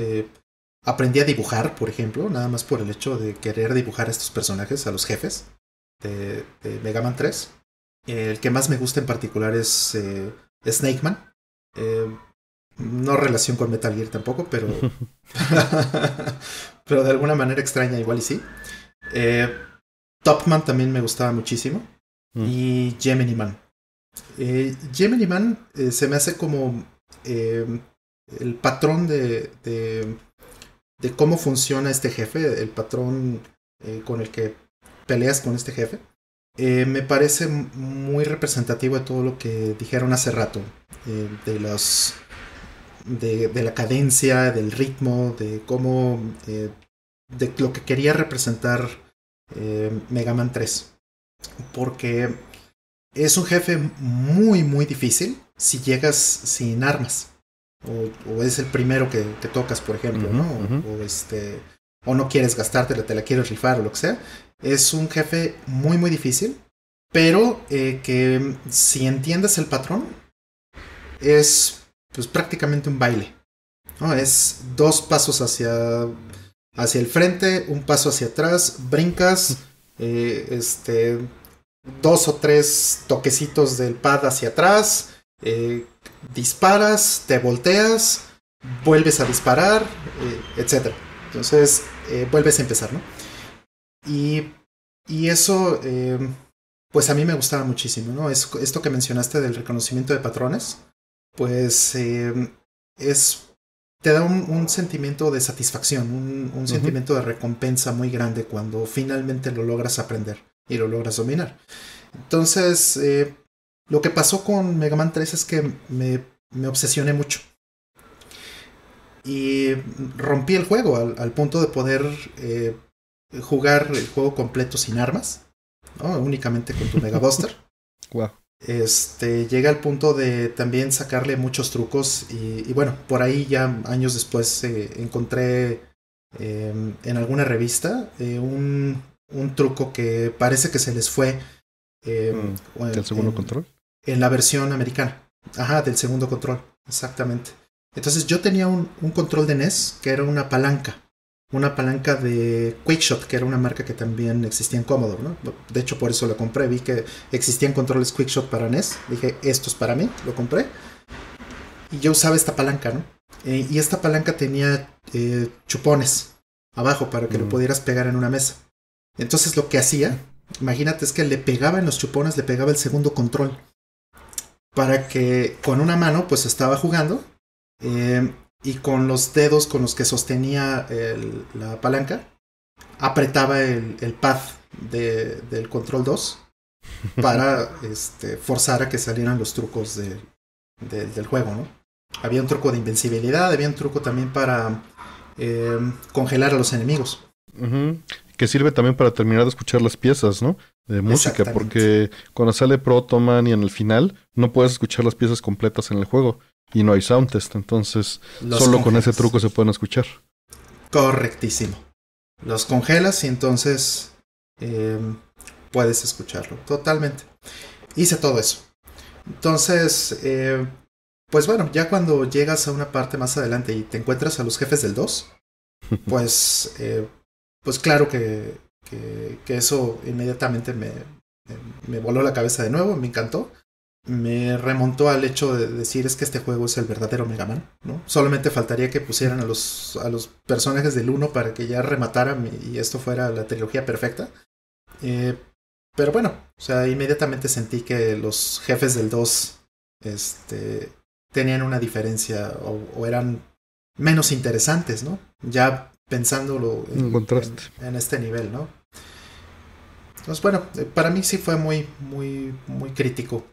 aprendí a dibujar, por ejemplo, nada más por el hecho de querer dibujar a estos personajes, a los jefes de, de Mega Man 3 el que más me gusta en particular es eh, Snake Man. Eh, no relación con Metal Gear tampoco, pero. pero de alguna manera extraña, igual y sí. Eh, Topman también me gustaba muchísimo. Mm. Y Gemini Man. Gemini Man se me hace como el patrón de, de, cómo funciona este jefe, el patrón con el que peleas con este jefe. Eh, me parece muy representativo de todo lo que dijeron hace rato, eh, de los de, de, la cadencia, del ritmo, de cómo, eh, de lo que quería representar Mega Man 3, porque es un jefe muy muy difícil si llegas sin armas o, es el primero que, tocas, por ejemplo, ¿no? o este o no quieres gastártela, te la quieres rifar o lo que sea. Es un jefe muy, muy difícil, pero eh, que mm, si entiendes el patrón, es pues, prácticamente un baile. ¿no? Es dos pasos hacia, hacia el frente, un paso hacia atrás, brincas, eh, este, dos o tres toquecitos del pad hacia atrás, eh, disparas, te volteas, vuelves a disparar, Etcétera... etc. Entonces eh, vuelves a empezar, ¿no? Y, y eso, eh, pues a mí me gustaba muchísimo, ¿no? Es, esto que mencionaste del reconocimiento de patrones, pues em, es, te da un, sentimiento de satisfacción, un, sentimiento de recompensa muy grande cuando finalmente lo logras aprender y lo logras dominar. Entonces, eh, lo que pasó con Mega Man 3 es que me, me obsesioné mucho y rompí el juego al, punto de poder eh, jugar el juego completo sin armas, únicamente con tu Mega Buster. wow. Este, llega al punto de también sacarle muchos trucos y, bueno, por ahí ya años después eh, encontré em, en alguna revista eh, un, un, truco que parece que se les fue. Em, mm, ¿Del segundo control? En la versión americana. Ajá, del segundo control, exactamente. Entonces yo tenía un, control de NES que era una palanca. Una palanca de QuickShot, que era una marca que también existía en Commodore, ¿no? De hecho, por eso lo compré. Vi que existían controles QuickShot para NES. Dije, esto es para mí, lo compré. Y yo usaba esta palanca, ¿no? Eh, y esta palanca tenía eh, chupones abajo para que lo mm. pudieras pegar en una mesa. Entonces lo que hacía, imagínate, es que le pegaba en los chupones, le pegaba el segundo control. Para que con una mano, pues estaba jugando eh, y con los dedos con los que sostenía la palanca, apretaba el, el pad de, del control 2 para este, forzar a que salieran los trucos del juego, ¿no? Había un truco de invencibilidad, había un truco también para eh, congelar a los enemigos. Que sirve también para terminar de escuchar las piezas, ¿no? De música, porque cuando sale Protoman y en el final, no puedes escuchar las piezas completas en el juego y no hay soundtest, entonces solo con ese truco se pueden escuchar. Correctísimo. Los congelas y entonces eh, puedes escucharlo totalmente. Hice todo eso. Entonces, eh, pues bueno, ya cuando llegas a una parte más adelante y te encuentras a los jefes del 2, pues, eh, pues claro que, eso inmediatamente me voló la cabeza de nuevo, me encantó me remontó al hecho de decir es que este juego es el verdadero Mega Man, ¿no? Solamente faltaría que pusieran a los, a los personajes del 1 para que ya remataran y esto fuera la trilogía perfecta. Eh, pero bueno, o sea, inmediatamente sentí que los jefes del 2 este, tenían una diferencia o, eran menos interesantes, ¿no? Ya pensándolo en, este nivel, ¿no? Entonces, bueno, eh, para mí sí fue muy, muy, muy crítico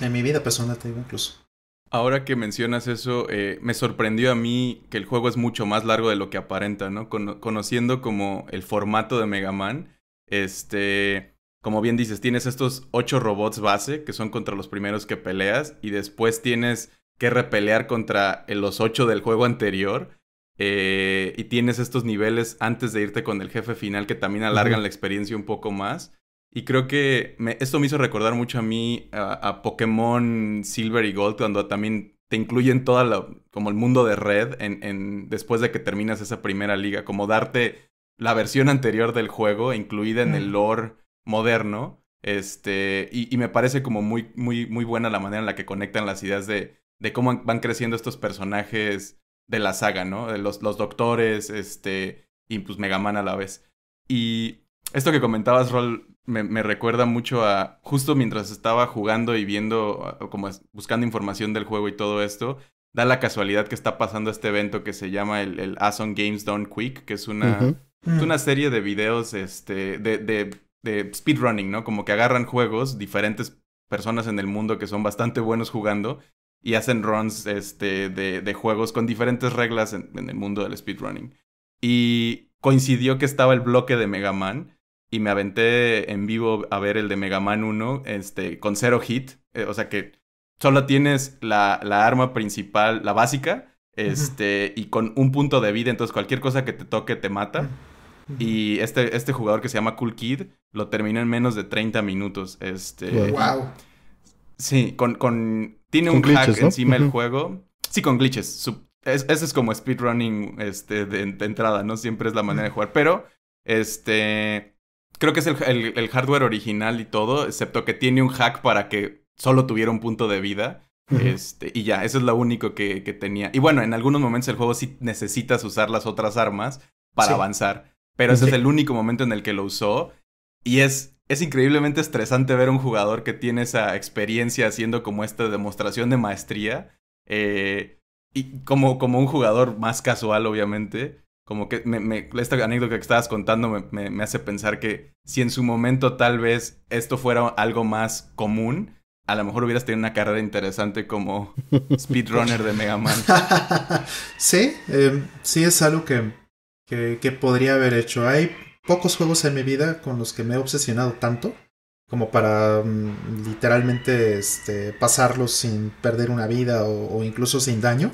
en mi vida personal te digo incluso. Ahora que mencionas eso, eh, me sorprendió a mí que el juego es mucho más largo de lo que aparenta, ¿no? conociendo como el formato de Mega Man, este, como bien dices, tienes estos ocho robots base que son contra los primeros que peleas y después tienes que repelear contra los ocho del juego anterior. Eh, y tienes estos niveles antes de irte con el jefe final que también alargan la experiencia un poco más. Y creo que esto me hizo recordar mucho a mí, a, Pokémon Silver y Gold, cuando también te incluyen toda como el mundo de red en, después de que terminas esa primera liga, como darte la versión anterior del juego, incluida en el lore moderno. Este, y, me parece como muy, muy, muy buena la manera en la que conectan las ideas de, de cómo van creciendo estos personajes de la saga, ¿no? Los, los doctores, este, y pues Megaman a la vez. Y esto que comentabas, Rol, me, recuerda mucho a justo mientras estaba jugando y viendo, como buscando información del juego y todo esto, da la casualidad que está pasando este evento que se llama el, el Ason Games Don Quick, que es una, una serie de videos este, de, de, de speedrunning, ¿no? Como que agarran juegos, diferentes personas en el mundo que son bastante buenos jugando y hacen runs este, de, juegos con diferentes reglas en, en el mundo del speedrunning. Y coincidió que estaba el bloque de Mega Man y me aventé en vivo a ver el de Mega Man 1 este, con cero hit. Eh, o sea que solo tienes la, arma principal, la básica, este, y con un punto de vida. Entonces cualquier cosa que te toque te mata. Y este, este jugador que se llama Cool Kid lo terminó en menos de 30 minutos. Este, wow. Sí, con, con tiene un hack encima el juego. Sí, con glitches. ese es como speedrunning este, de entrada, ¿no? Siempre es la manera de jugar. Pero, este, Creo que es el, hardware original y todo, excepto que tiene un hack para que solo tuviera un punto de vida. Este, y ya, eso es lo único que, tenía. Y bueno, en algunos momentos el juego sí necesitas usar las otras armas para avanzar. Pero ese es el único momento en el que lo usó. Y es, es increíblemente estresante ver un jugador que tiene esa experiencia haciendo como esta demostración de maestría. Eh, y como, como un jugador más casual, obviamente como que me, me, esta anécdota que estabas contando me, hace pensar que si en su momento tal vez esto fuera algo más común, a lo mejor hubieras tenido una carrera interesante como speedrunner de Mega Man. sí, em, sí es algo que, que, podría haber hecho. Hay pocos juegos en mi vida con los que me he obsesionado tanto como para mm, literalmente este, pasarlos sin perder una vida o incluso sin daño.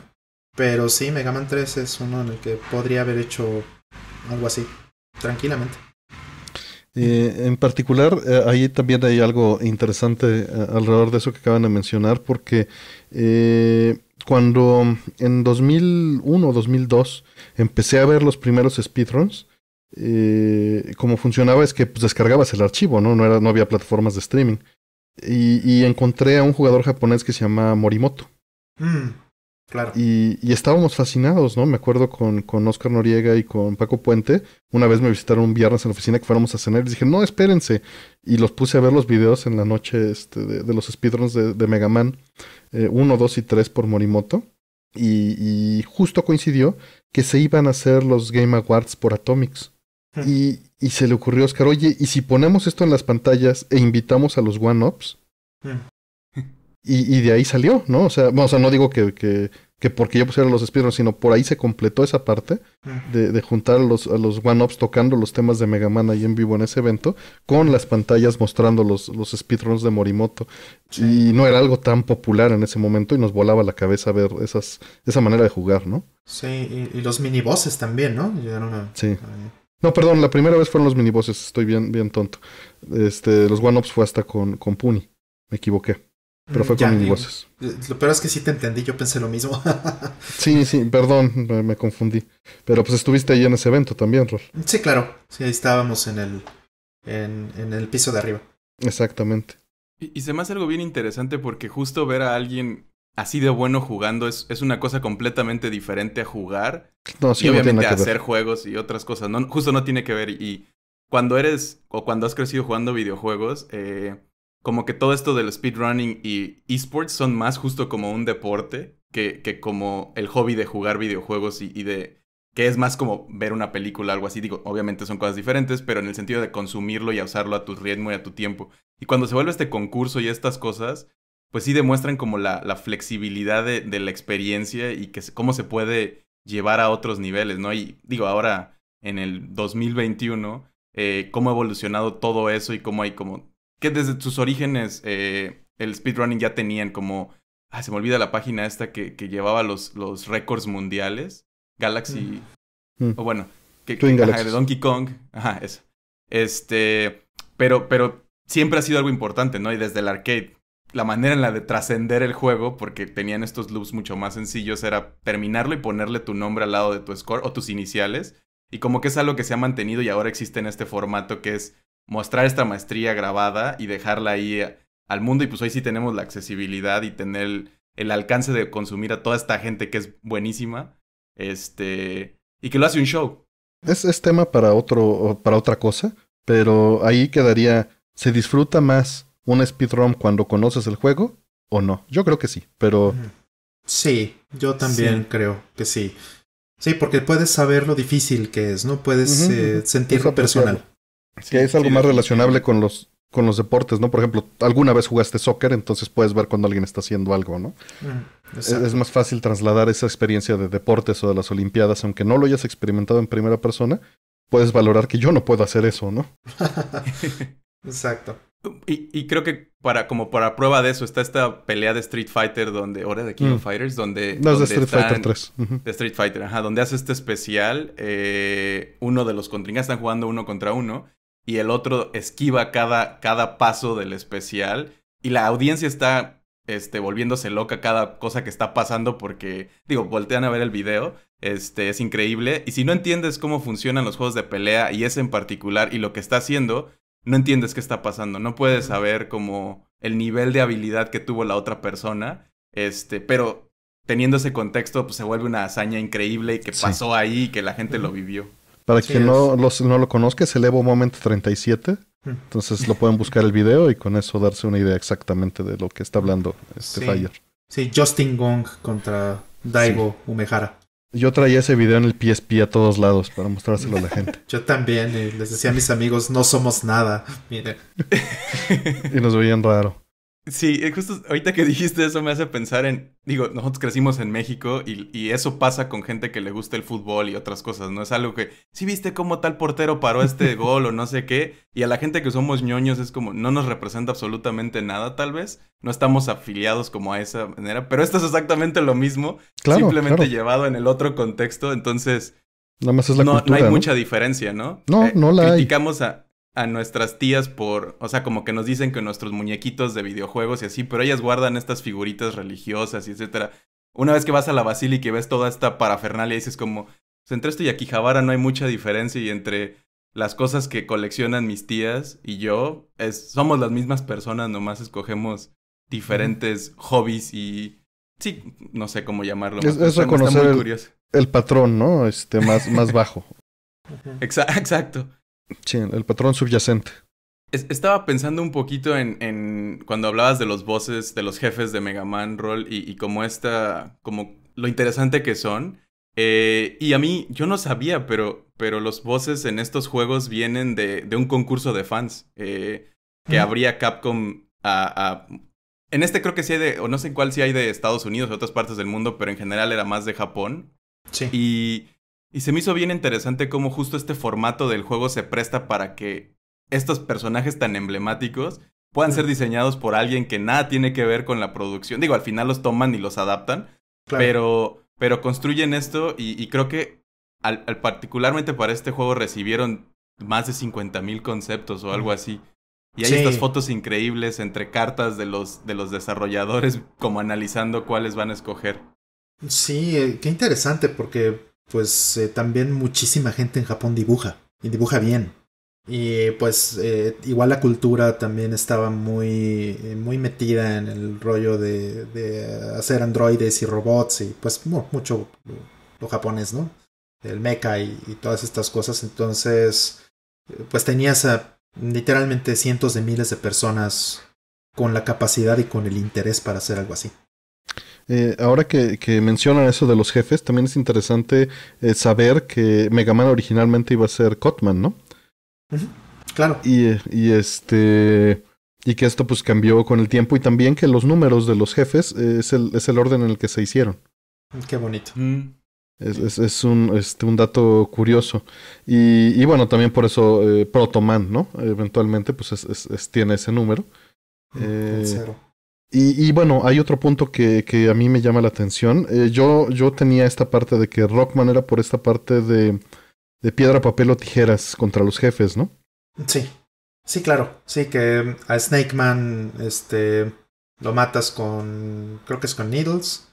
Pero sí, Mega Man 3 es uno en el que podría haber hecho algo así, tranquilamente. en particular, eh, ahí también hay algo interesante eh, alrededor de eso que acaban de mencionar, porque eh, cuando en 2001 o 2002 empecé a ver los primeros speedruns, como funcionaba es que pues, descargabas el archivo, ¿no? No, era, no había plataformas de streaming. Y, y, encontré a un jugador japonés que se llama Morimoto. Mm. Y, estábamos fascinados, ¿no? Me acuerdo con, con, Oscar Noriega y con Paco Puente. Una vez me visitaron un viernes en la oficina que fuéramos a cenar y dije, no, espérense. Y los puse a ver los videos en la noche este, de, los speedruns de, de Mega Man 1, eh, 2 y 3 por Morimoto. Y, justo coincidió que se iban a hacer los Game Awards por Atomics. Hmm. Y, se le ocurrió a Oscar, oye, ¿y si ponemos esto en las pantallas e invitamos a los One-Ups? Hmm. Y, de ahí salió, ¿no? O sea, no digo que que porque yo pusiera los speedruns, sino por ahí se completó esa parte de, juntar a los, a los one-ups tocando los temas de Mega Man ahí en vivo en ese evento, con las pantallas mostrando los, los speedruns de Morimoto. Y no era algo tan popular en ese momento y nos volaba la cabeza ver esas, esa manera de jugar, ¿no? Sí, y, los minibosses también, ¿no? Sí. No, perdón, la primera vez fueron los minibosses, estoy bien, bien tonto. Este, los one-ups fue hasta con, con Puni, me equivoqué. Pero fue con mis Lo peor es que sí te entendí, yo pensé lo mismo. sí, sí, perdón, me, confundí. Pero pues estuviste ahí en ese evento también, Rol. Sí, claro. Sí, ahí estábamos en el, en, el piso de arriba. Exactamente. Y, se me hace algo bien interesante porque justo ver a alguien así de bueno jugando es, es una cosa completamente diferente a jugar. No, sí, y obviamente hacer juegos y otras cosas. No, justo no tiene que ver. Y cuando eres o cuando has crecido jugando videojuegos, eh, como que todo esto del speedrunning y esports son más justo como un deporte que, que como el hobby de jugar videojuegos y, de que es más como ver una película, o algo así. Digo, obviamente son cosas diferentes, pero en el sentido de consumirlo y usarlo a tu ritmo y a tu tiempo. Y cuando se vuelve este concurso y estas cosas, pues sí demuestran como la, la flexibilidad de, la experiencia y que cómo se puede llevar a otros niveles, ¿no? Y digo, ahora en el 2021, eh, cómo ha evolucionado todo eso y cómo hay como que desde sus orígenes eh, el speedrunning ya tenían como... Ah, se me olvida la página esta que, que llevaba los, los récords mundiales. Galaxy... Mm. Mm. O bueno, que, de Donkey Kong. Ajá, eso. Este... Pero, pero siempre ha sido algo importante, ¿no? Y desde el arcade la manera en la de trascender el juego, porque tenían estos loops mucho más sencillos, era terminarlo y ponerle tu nombre al lado de tu score o tus iniciales. Y como que es algo que se ha mantenido y ahora existe en este formato que es mostrar esta maestría grabada y dejarla ahí eh, al mundo y pues ahí sí tenemos la accesibilidad y tener el, alcance de consumir a toda esta gente que es buenísima este y que lo hace un show. Es, es tema para otro para otra cosa, pero ahí quedaría se disfruta más un speedrun cuando conoces el juego o no. Yo creo que sí, pero sí, yo también creo que sí. Sí, porque puedes saber lo difícil que es, ¿no? Puedes eh, sentirlo personal. Si que es algo más relacionable con los, con los deportes, ¿no? Por ejemplo, alguna vez jugaste soccer, entonces puedes ver cuando alguien está haciendo algo, ¿no? Mm, es, más fácil trasladar esa experiencia de deportes o de las Olimpiadas, aunque no lo hayas experimentado en primera persona, puedes valorar que yo no puedo hacer eso, ¿no? exacto. Y, y, creo que para como para prueba de eso está esta pelea de Street Fighter donde ahora de King mm. Fighters donde no es de Street Fighter 3 de Street Fighter ajá donde hace este especial eh, uno de los contrincantes están jugando uno contra uno y el otro esquiva cada, cada paso del especial y la audiencia está este, volviéndose loca cada cosa que está pasando porque, digo, voltean a ver el video, este, es increíble. Y si no entiendes cómo funcionan los juegos de pelea y ese en particular y lo que está haciendo, no entiendes qué está pasando, no puedes saber como el nivel de habilidad que tuvo la otra persona, este, pero teniendo ese contexto, pues se vuelve una hazaña increíble que pasó ahí y que la gente lo vivió. Para quien no, no lo conozca, es el Evo momento 37. Mm. Entonces lo pueden buscar el video y con eso darse una idea exactamente de lo que está hablando este sí. Sí, Justin Gong contra Daigo Umehara. Yo traía ese video en el PSP a todos lados para mostrárselo a la gente. Yo también, les decía a mis amigos, no somos nada, miren. y nos veían raro. Sí, eh, justo ahorita que dijiste eso me hace pensar en, digo, nosotros crecimos en México y, y, eso pasa con gente que le gusta el fútbol y otras cosas, ¿no? Es algo que, sí viste cómo tal portero paró este gol o no sé qué, y a la gente que somos ñoños es como, no nos representa absolutamente nada tal vez, no estamos afiliados como a esa manera, pero esto es exactamente lo mismo, simplemente llevado en el otro contexto, entonces... no, hay mucha diferencia, ¿no? No, eh, no la criticamos A, a nuestras tías por, o sea, como que nos dicen que nuestros muñequitos de videojuegos y así, pero ellas guardan estas figuritas religiosas y etcétera. Una vez que vas a la basílica y ves toda esta parafernalia, dices como, pues, entre esto y Akihabara no hay mucha diferencia y entre las cosas que coleccionan mis tías y yo, es, somos las mismas personas, nomás escogemos diferentes hobbies y sí, no sé cómo llamarlo. Es, reconocer el, patrón, ¿no? Este, más, más bajo. Exacto. Sí, el patrón subyacente. estaba pensando un poquito en, cuando hablabas de los voces de los jefes de Mega Man Roll y, como esta, como lo interesante que son. Eh, y a mí, yo no sabía, pero, pero los voces en estos juegos vienen de, de un concurso de fans eh, que mm. abría Capcom a, a, En este creo que sí hay de, o no sé cuál si hay de Estados Unidos o otras partes del mundo, pero en general era más de Japón. Sí. Y y se me hizo bien interesante cómo justo este formato del juego se presta para que estos personajes tan emblemáticos puedan ser diseñados por alguien que nada tiene que ver con la producción. Digo, al final los toman y los adaptan, pero, pero construyen esto y, creo que al, particularmente para este juego recibieron más de 50.000 conceptos o algo así. Y hay estas fotos increíbles entre cartas de los, de los desarrolladores como analizando cuáles van a escoger. Sí, eh, qué interesante porque pues eh, también muchísima gente en Japón dibuja y dibuja bien. Y pues eh, igual la cultura también estaba muy, eh, muy metida en el rollo de, hacer androides y robots y pues mucho lo japonés, ¿no? El mecha y, y, todas estas cosas. Entonces, pues tenías a literalmente cientos de miles de personas con la capacidad y con el interés para hacer algo así. Eh, ahora que, mencionan eso de los jefes, también es interesante eh, saber que Megaman originalmente iba a ser Cotman, ¿no? Claro. Eh, y, este. Y que esto pues cambió con el tiempo y también que los números de los jefes es, el, es, el, orden en el que se hicieron. Qué bonito. Mm. Es, es, es, un, este, un dato curioso. Y, y bueno, también por eso Protoman, ¿no? Eventualmente pues tiene ese número. el cero. Y, bueno, hay otro punto que, a mí me llama la atención. Eh, yo, yo tenía esta parte de que Rockman era por esta parte de, de piedra, papel o tijeras contra los jefes, ¿no? Sí, sí, claro. Sí, que a Snake Man este, lo matas con, creo que es con Needles.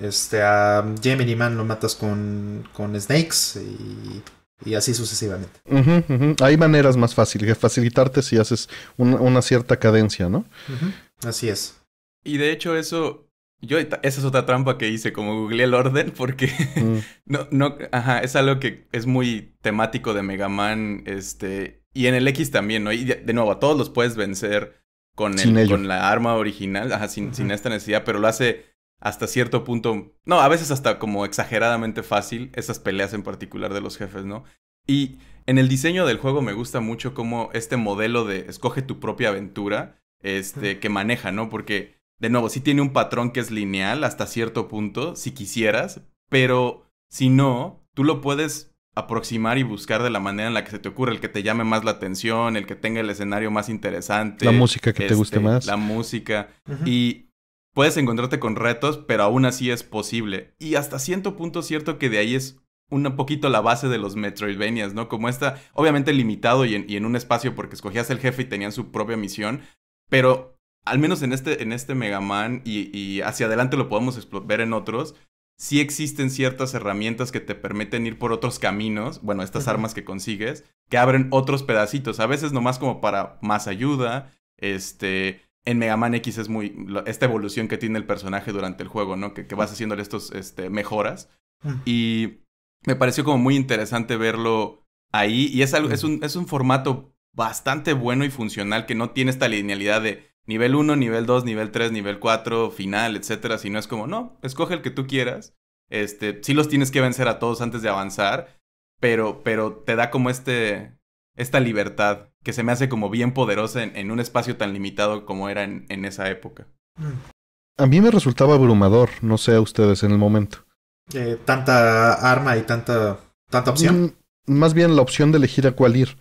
Este, a Gemini Man lo matas con, con Snakes y, y así sucesivamente. Hay maneras más fáciles de facilitarte si haces una cierta cadencia, ¿no? Así es. Y de hecho eso, yo, esa es otra trampa que hice, como googleé el orden, porque mm. no, no, ajá, es algo que es muy temático de Mega Man, este, y en el X también, ¿no? Y de, nuevo, a todos los puedes vencer con, con la arma original, ajá, sin, sin esta necesidad, pero lo hace hasta cierto punto, no, a veces hasta como exageradamente fácil, esas peleas en particular de los jefes, ¿no? Y en el diseño del juego me gusta mucho como este modelo de escoge tu propia aventura, este, que maneja, ¿no? Porque de nuevo, sí tiene un patrón que es lineal hasta cierto punto, si quisieras, pero si no, tú lo puedes aproximar y buscar de la manera en la que se te ocurre, el que te llame más la atención, el que tenga el escenario más interesante. La música que te este, guste más. La música. Y puedes encontrarte con retos, pero aún así es posible. Y hasta cierto punto cierto que de ahí es un poquito la base de los Metroidvanias, ¿no? Como esta, obviamente limitado y en, y en un espacio porque escogías el jefe y tenían su propia misión, pero al menos en este, en este Mega Man y, hacia adelante lo podemos ver en otros, sí existen ciertas herramientas que te permiten ir por otros caminos, bueno, estas armas que consigues, que abren otros pedacitos, a veces nomás como para más ayuda, este... En Mega Man X es muy. esta evolución que tiene el personaje durante el juego, ¿no? Que, vas haciéndole estos este, mejoras. Mm. Y me pareció como muy interesante verlo ahí. Y es, algo, mm. es, un, es un formato bastante bueno y funcional que no tiene esta linealidad de nivel 1, nivel 2, nivel 3, nivel 4, final, etcétera, si no es como, no, escoge el que tú quieras. Este, sí los tienes que vencer a todos antes de avanzar, pero, pero te da como este, esta libertad que se me hace como bien poderosa en, un espacio tan limitado como era en, esa época. Mm. A mí me resultaba abrumador, no sé a ustedes en el momento. Eh, tanta arma y tanta, tanta opción. Mm, más bien la opción de elegir a cuál ir.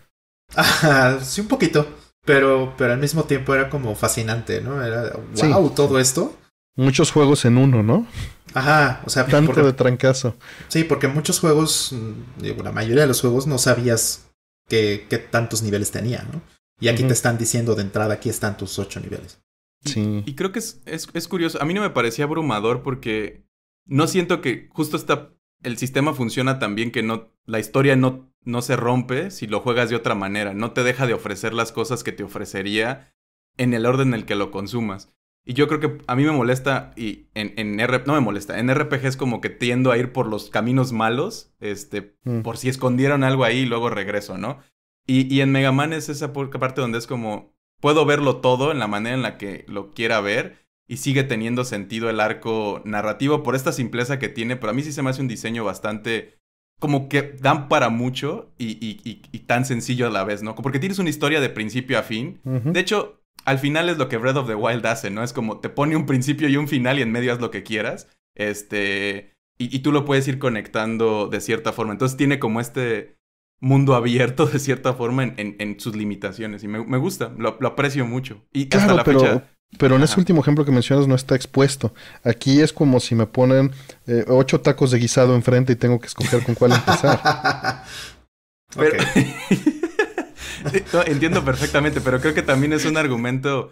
Ah, sí, un poquito. Pero, pero al mismo tiempo era como fascinante, ¿no? Era wow, todo esto. Muchos juegos en uno, ¿no? Ajá, o sea, tanto de trancazo. Sí, porque muchos juegos, digo, la mayoría de los juegos no sabías qué, tantos niveles tenía, ¿no? Y aquí te están diciendo de entrada, aquí están tus ocho niveles. Sí. Y, creo que es, es, es, curioso. A mí no me parecía abrumador porque no siento que justo está. El sistema funciona tan bien que no. La historia no no se rompe si lo juegas de otra manera, no te deja de ofrecer las cosas que te ofrecería en el orden en el que lo consumas. Y yo creo que a mí me molesta, y en, en no me molesta, en RPG es como que tiendo a ir por los caminos malos, este, mm. por si escondieron algo ahí y luego regreso, ¿no? Y, y en Mega Man es esa parte donde es como, puedo verlo todo en la manera en la que lo quiera ver y sigue teniendo sentido el arco narrativo por esta simpleza que tiene, pero a mí sí se me hace un diseño bastante como que dan para mucho y, tan sencillo a la vez, ¿no? Porque tienes una historia de principio a fin. De hecho, al final es lo que Breath of the Wild hace, ¿no? Es como te pone un principio y un final y en medio haz lo que quieras. Este. Y, tú lo puedes ir conectando de cierta forma. Entonces tiene como este mundo abierto de cierta forma en, sus limitaciones. Y me, gusta, lo, aprecio mucho. Y hasta la fecha pero en ese último ejemplo que mencionas no está expuesto. Aquí es como si me ponen eh, ocho tacos de guisado enfrente y tengo que escoger con cuál empezar. entiendo perfectamente, pero creo que también es un argumento.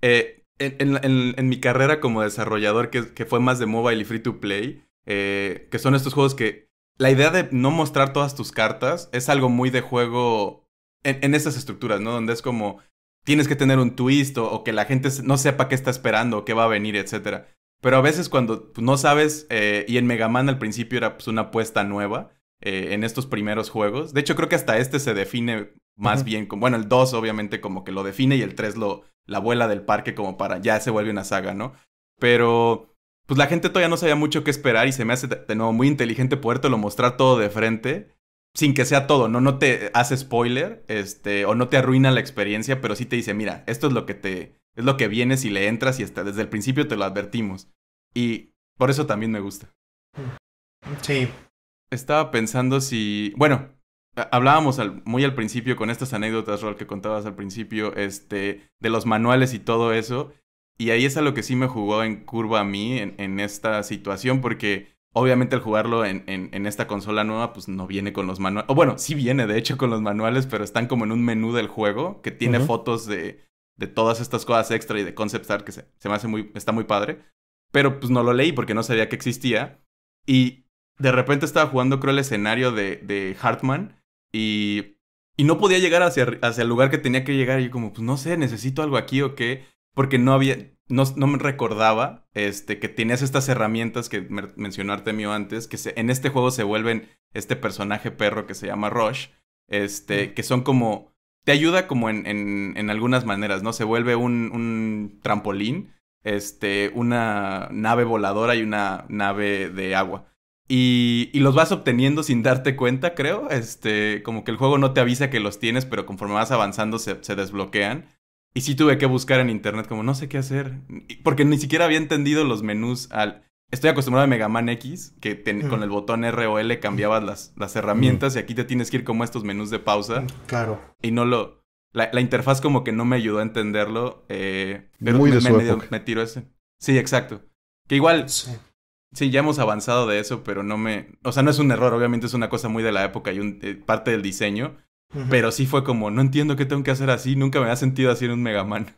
Eh, en, mi carrera como desarrollador, que, fue más de mobile y free to play, eh, que son estos juegos que. La idea de no mostrar todas tus cartas es algo muy de juego en, en estas estructuras, ¿no? Donde es como tienes que tener un twist o, que la gente no sepa qué está esperando, qué va a venir, etc. Pero a veces cuando pues, no sabes, eh, y en Mega Man al principio era pues, una apuesta nueva eh, en estos primeros juegos. De hecho, creo que hasta este se define más bien, como, bueno, el 2 obviamente como que lo define y el 3 lo, la vuela del parque como para, ya se vuelve una saga, ¿no? Pero pues la gente todavía no sabía mucho qué esperar y se me hace de nuevo muy inteligente lo mostrar todo de frente sin que sea todo, ¿no? No te hace spoiler, este, o no te arruina la experiencia, pero sí te dice, mira, esto es lo que te, es lo que viene si le entras y hasta desde el principio te lo advertimos. Y por eso también me gusta. Sí. Estaba pensando si, bueno, hablábamos muy al principio con estas anécdotas, Rol, que contabas al principio, este, de los manuales y todo eso. Y ahí es a lo que sí me jugó en curva a mí en esta situación, porque Obviamente el jugarlo en, esta consola nueva, pues no viene con los manuales. O bueno, sí viene de hecho con los manuales, pero están como en un menú del juego que tiene fotos de, de, todas estas cosas extra y de concept art que se, se, me hace muy, está muy padre. Pero pues no lo leí porque no sabía que existía. Y de repente estaba jugando, creo, el escenario de, de Hartman y, y no podía llegar hacia, hacia el lugar que tenía que llegar. Y yo como, pues no sé, necesito algo aquí o qué. Porque no había, no, me recordaba este, que tenías estas herramientas que mencionó Artemio antes, que en este juego se vuelven este personaje perro que se llama Rush, este, que son como... Te ayuda como en, en, en algunas maneras, ¿no? Se vuelve un, un, trampolín, este, una nave voladora y una nave de agua. Y, y, los vas obteniendo sin darte cuenta, creo. Este, como que el juego no te avisa que los tienes, pero conforme vas avanzando se, se desbloquean. Y sí tuve que buscar en internet como no sé qué hacer, porque ni siquiera había entendido los menús al... Estoy acostumbrado a Mega Man X, que con el botón R o L cambiabas las, las herramientas y aquí te tienes que ir como a estos menús de pausa. Mm, claro. Y no lo... La, la interfaz como que no me ayudó a entenderlo, eh, Muy me, me, tiro ese. Sí, exacto. Que igual... Sí. ya hemos avanzado de eso, pero no me... O sea, no es un error, obviamente es una cosa muy de la época y un, eh, parte del diseño, pero sí fue como, no entiendo qué tengo que hacer así, nunca me ha sentido así en un Mega Man.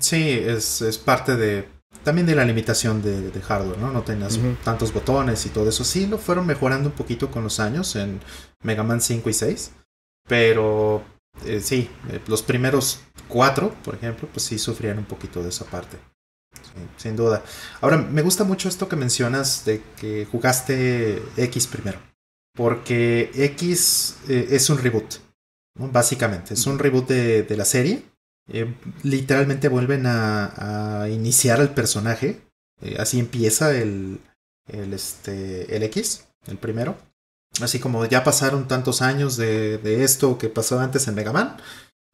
Sí, es, parte de también de la limitación de, hardware, ¿no? No tenías tantos botones y todo eso. Sí, lo fueron mejorando un poquito con los años en Mega Man 5 y 6. Pero eh, sí, eh, los primeros cuatro, por ejemplo, pues sí sufrían un poquito de esa parte. sin duda. Ahora, me gusta mucho esto que mencionas de que jugaste X primero. Porque X eh, es un reboot. Básicamente, es un reboot de, la serie. Eh, literalmente vuelven a, iniciar al personaje. Eh, así empieza el, el, este, el X, el primero. Así como ya pasaron tantos años de, esto que pasó antes en Mega Man.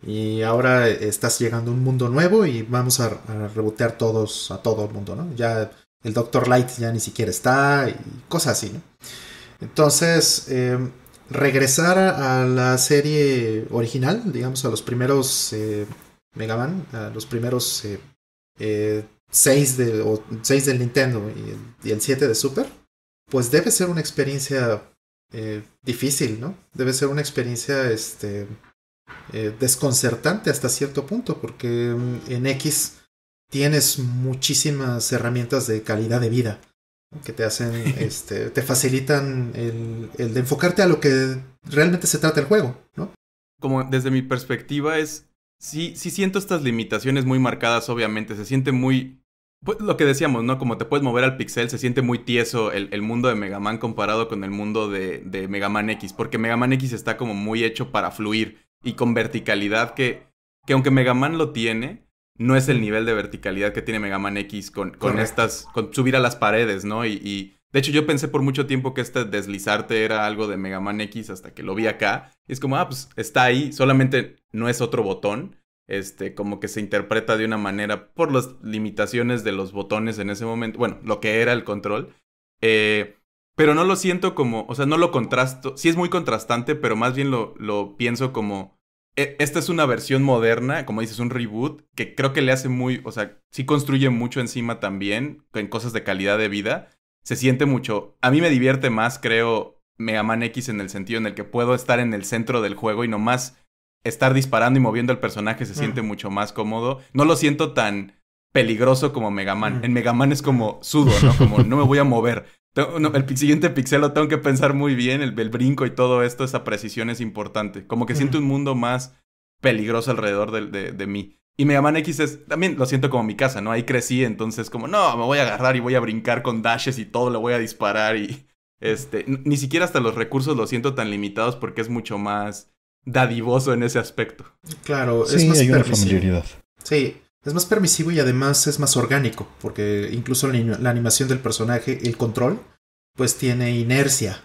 Y ahora estás llegando a un mundo nuevo y vamos a, rebotear todos, a todo el mundo, ¿no? Ya el Doctor Light ya ni siquiera está y cosas así, ¿no? Entonces, eh, regresar a la serie original, digamos, a los primeros eh, Mega Man, a los primeros 6 eh, eh, de del Nintendo y, el 7 de Super, pues debe ser una experiencia difícil, ¿no? Debe ser una experiencia este, desconcertante hasta cierto punto, porque mm, en X tienes muchísimas herramientas de calidad de vida que te hacen, este, te facilitan el, el, de enfocarte a lo que realmente se trata el juego, ¿no? Como desde mi perspectiva es, sí, sí siento estas limitaciones muy marcadas, obviamente, se siente muy, pues, lo que decíamos, ¿no? Como te puedes mover al pixel, se siente muy tieso el, mundo de Mega Man comparado con el mundo de, de Mega Man X, porque Mega Man X está como muy hecho para fluir y con verticalidad que, que aunque Mega Man lo tiene, no es el nivel de verticalidad que tiene Mega Man X con, con estas, con subir a las paredes, ¿no? Y, de hecho yo pensé por mucho tiempo que este deslizarte era algo de Mega Man X hasta que lo vi acá. Y es como, ah, pues está ahí, solamente no es otro botón. Este, como que se interpreta de una manera por las limitaciones de los botones en ese momento. Bueno, lo que era el control. Eh, pero no lo siento como, o sea, no lo contrasto. Sí es muy contrastante, pero más bien lo, lo pienso como e, esta es una versión moderna, como dices, un reboot, que creo que le hace muy, o sea, sí construye mucho encima también, en cosas de calidad de vida. Se siente mucho. A mí me divierte más, creo, Mega Man X en el sentido en el que puedo estar en el centro del juego y nomás estar disparando y moviendo al personaje se mm. siente mucho más cómodo. No lo siento tan peligroso como Mega Man. Mm. En Mega Man es como sudo, ¿no? Como no me voy a mover el siguiente pixel lo tengo que pensar muy bien, el, brinco y todo esto, esa precisión es importante. Como que siento un mundo más peligroso alrededor de, de, mí. Y Mega Man X es, también lo siento como mi casa, ¿no? Ahí crecí, entonces como, no, me voy a agarrar y voy a brincar con dashes y todo, lo voy a disparar y... Este, ni siquiera hasta los recursos lo siento tan limitados porque es mucho más dadivoso en ese aspecto. Claro, es más una familiaridad. Sí, es más permisivo y además es más orgánico, porque incluso la animación del personaje, el control, pues tiene inercia,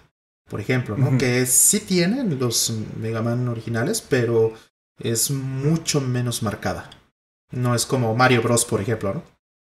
por ejemplo, ¿no? Que sí tienen los Mega Man originales, pero es mucho menos marcada. No es como Mario Bros, por ejemplo, ¿no?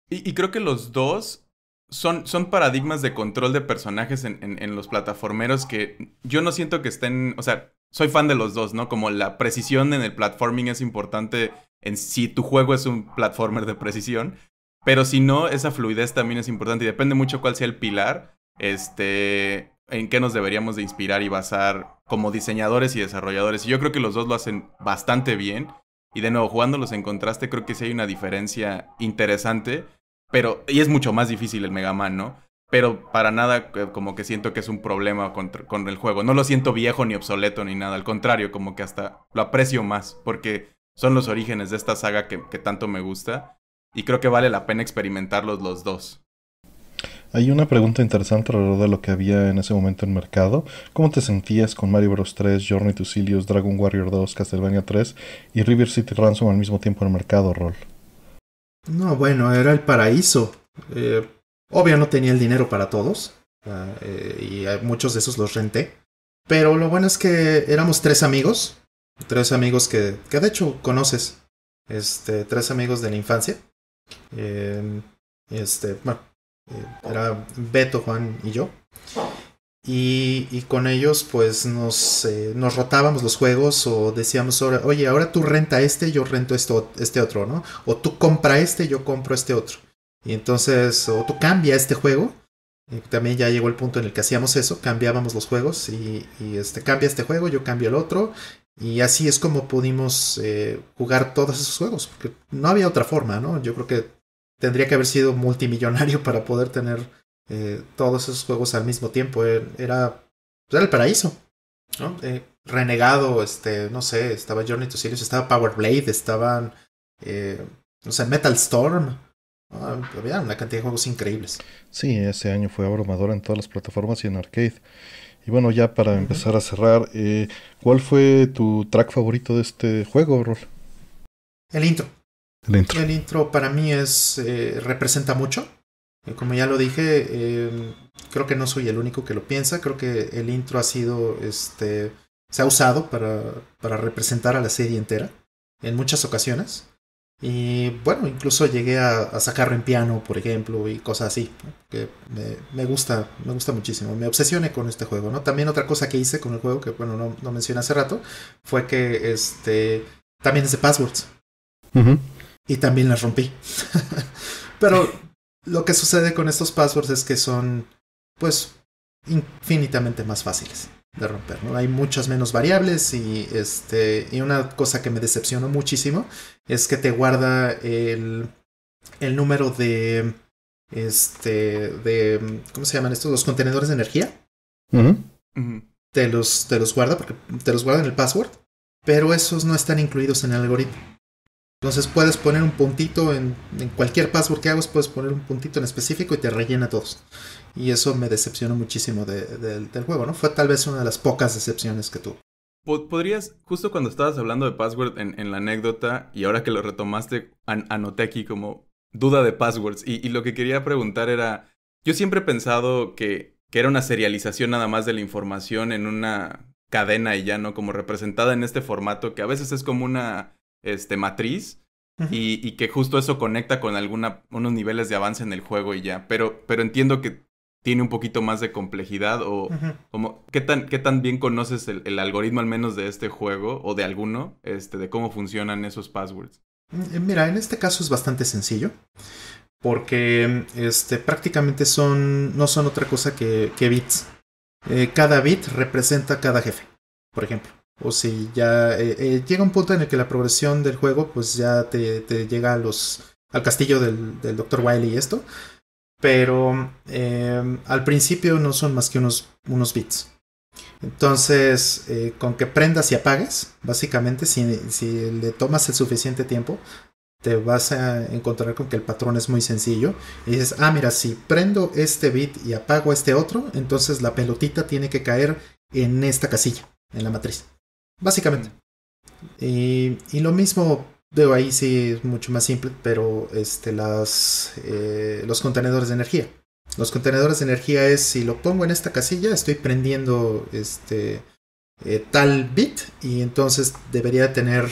Y, creo que los dos son, paradigmas de control de personajes en, en, los plataformeros que yo no siento que estén, o sea, soy fan de los dos, ¿no? Como la precisión en el platforming es importante en si tu juego es un platformer de precisión. Pero si no, esa fluidez también es importante y depende mucho cuál sea el pilar, este, en qué nos deberíamos de inspirar y basar como diseñadores y desarrolladores. Y yo creo que los dos lo hacen bastante bien. Y de nuevo, jugándolos los contraste, creo que sí hay una diferencia interesante. Pero, y es mucho más difícil el Mega Man, ¿no? Pero para nada eh, como que siento que es un problema con el juego. No lo siento viejo ni obsoleto ni nada. Al contrario, como que hasta lo aprecio más. Porque son los orígenes de esta saga que, tanto me gusta y creo que vale la pena experimentarlos los dos. Hay una pregunta interesante alrededor de lo que había en ese momento en mercado. ¿Cómo te sentías con Mario Bros 3, Journey to Silius, Dragon Warrior 2, Castlevania 3 y River City Ransom al mismo tiempo en el mercado, Rol? No, bueno, era el paraíso. Eh, obvio no tenía el dinero para todos ah, eh, y muchos de esos los renté. Pero lo bueno es que éramos tres amigos tres amigos que, que de hecho conoces, este, tres amigos de la infancia. Em, este, bueno, eh, era Beto, Juan y yo. Y, y con ellos pues nos, eh, nos rotábamos los juegos o decíamos, oye, ahora tú renta este, yo rento esto, este otro, ¿no? O tú compra este, yo compro este otro. Y entonces, o tú cambia este juego. también ya llegó el punto en el que hacíamos eso, cambiábamos los juegos y, y, este, cambia este juego, yo cambio el otro y así es como pudimos eh, jugar todos esos juegos, porque no había otra forma, ¿no? Yo creo que tendría que haber sido multimillonario para poder tener eh, todos esos juegos al mismo tiempo. Eh, era, era el paraíso, ¿no? Eh, renegado, este, no sé, estaba Journey to Sirius, estaba Power Blade, estaban, eh, no sé, Metal Storm. había una cantidad de juegos increíbles. Sí, ese año fue abrumador en todas las plataformas y en arcade. Y bueno, ya para empezar a cerrar, eh, ¿cuál fue tu track favorito de este juego, Rol? El intro. El intro. El intro para mí es eh, representa mucho. Eh, como ya lo dije, creo que no soy el único que lo piensa. Creo que el intro ha sido, este, se ha usado para, para representar a la serie entera en muchas ocasiones. Y bueno, incluso llegué a, sacarlo en piano, por ejemplo, y cosas así, que me, gusta, me gusta muchísimo, me obsesioné con este juego, ¿no? También otra cosa que hice con el juego, que bueno, no, mencioné hace rato, fue que este, también es de passwords. Y también las rompí. Pero lo que sucede con estos passwords es que son, pues, infinitamente más fáciles de romper, ¿no? Hay muchas menos variables y, este, y una cosa que me decepcionó muchísimo es que te guarda el, el número de, este, de, ¿cómo se llaman estos? Los contenedores de energía. Te, los, te los guarda porque te los guarda en el password, pero esos no están incluidos en el algoritmo. Entonces puedes poner un puntito en, en cualquier password que hagas, puedes poner un puntito en específico y te rellena todos. Y eso me decepcionó muchísimo del juego, ¿no? Fue tal vez una de las pocas decepciones que tuvo. Podrías, justo cuando estabas hablando de password en, la anécdota, y ahora que lo retomaste, an anoté aquí como duda de passwords. Y, lo que quería preguntar era, yo siempre he pensado que, era una serialización nada más de la información en una cadena y ya no como representada en este formato que a veces es como una este, matriz. Y, y, que justo eso conecta con alguna, unos niveles de avance en el juego y ya. Pero, pero entiendo que tiene un poquito más de complejidad o como qué tan qué tan bien conoces el, algoritmo al menos de este juego o de alguno este de cómo funcionan esos passwords eh, mira en este caso es bastante sencillo porque este prácticamente son no son otra cosa que, bits eh, cada bit representa cada jefe por ejemplo o si ya eh, llega un punto en el que la progresión del juego pues ya te, llega a los al castillo del, del Dr. Wiley y esto pero em, al principio no son más que unos, unos bits. Entonces, eh, con que prendas y apagues, básicamente, si, le tomas el suficiente tiempo, te vas a encontrar con que el patrón es muy sencillo. Y dices, ah, mira, si prendo este bit y apago este otro, entonces la pelotita tiene que caer en esta casilla, en la matriz. Básicamente. Mm. y lo mismo Veo ahí sí es mucho más simple, pero este, las, eh, los contenedores de energía. Los contenedores de energía es si lo pongo en esta casilla, estoy prendiendo este, eh, tal bit y entonces debería tener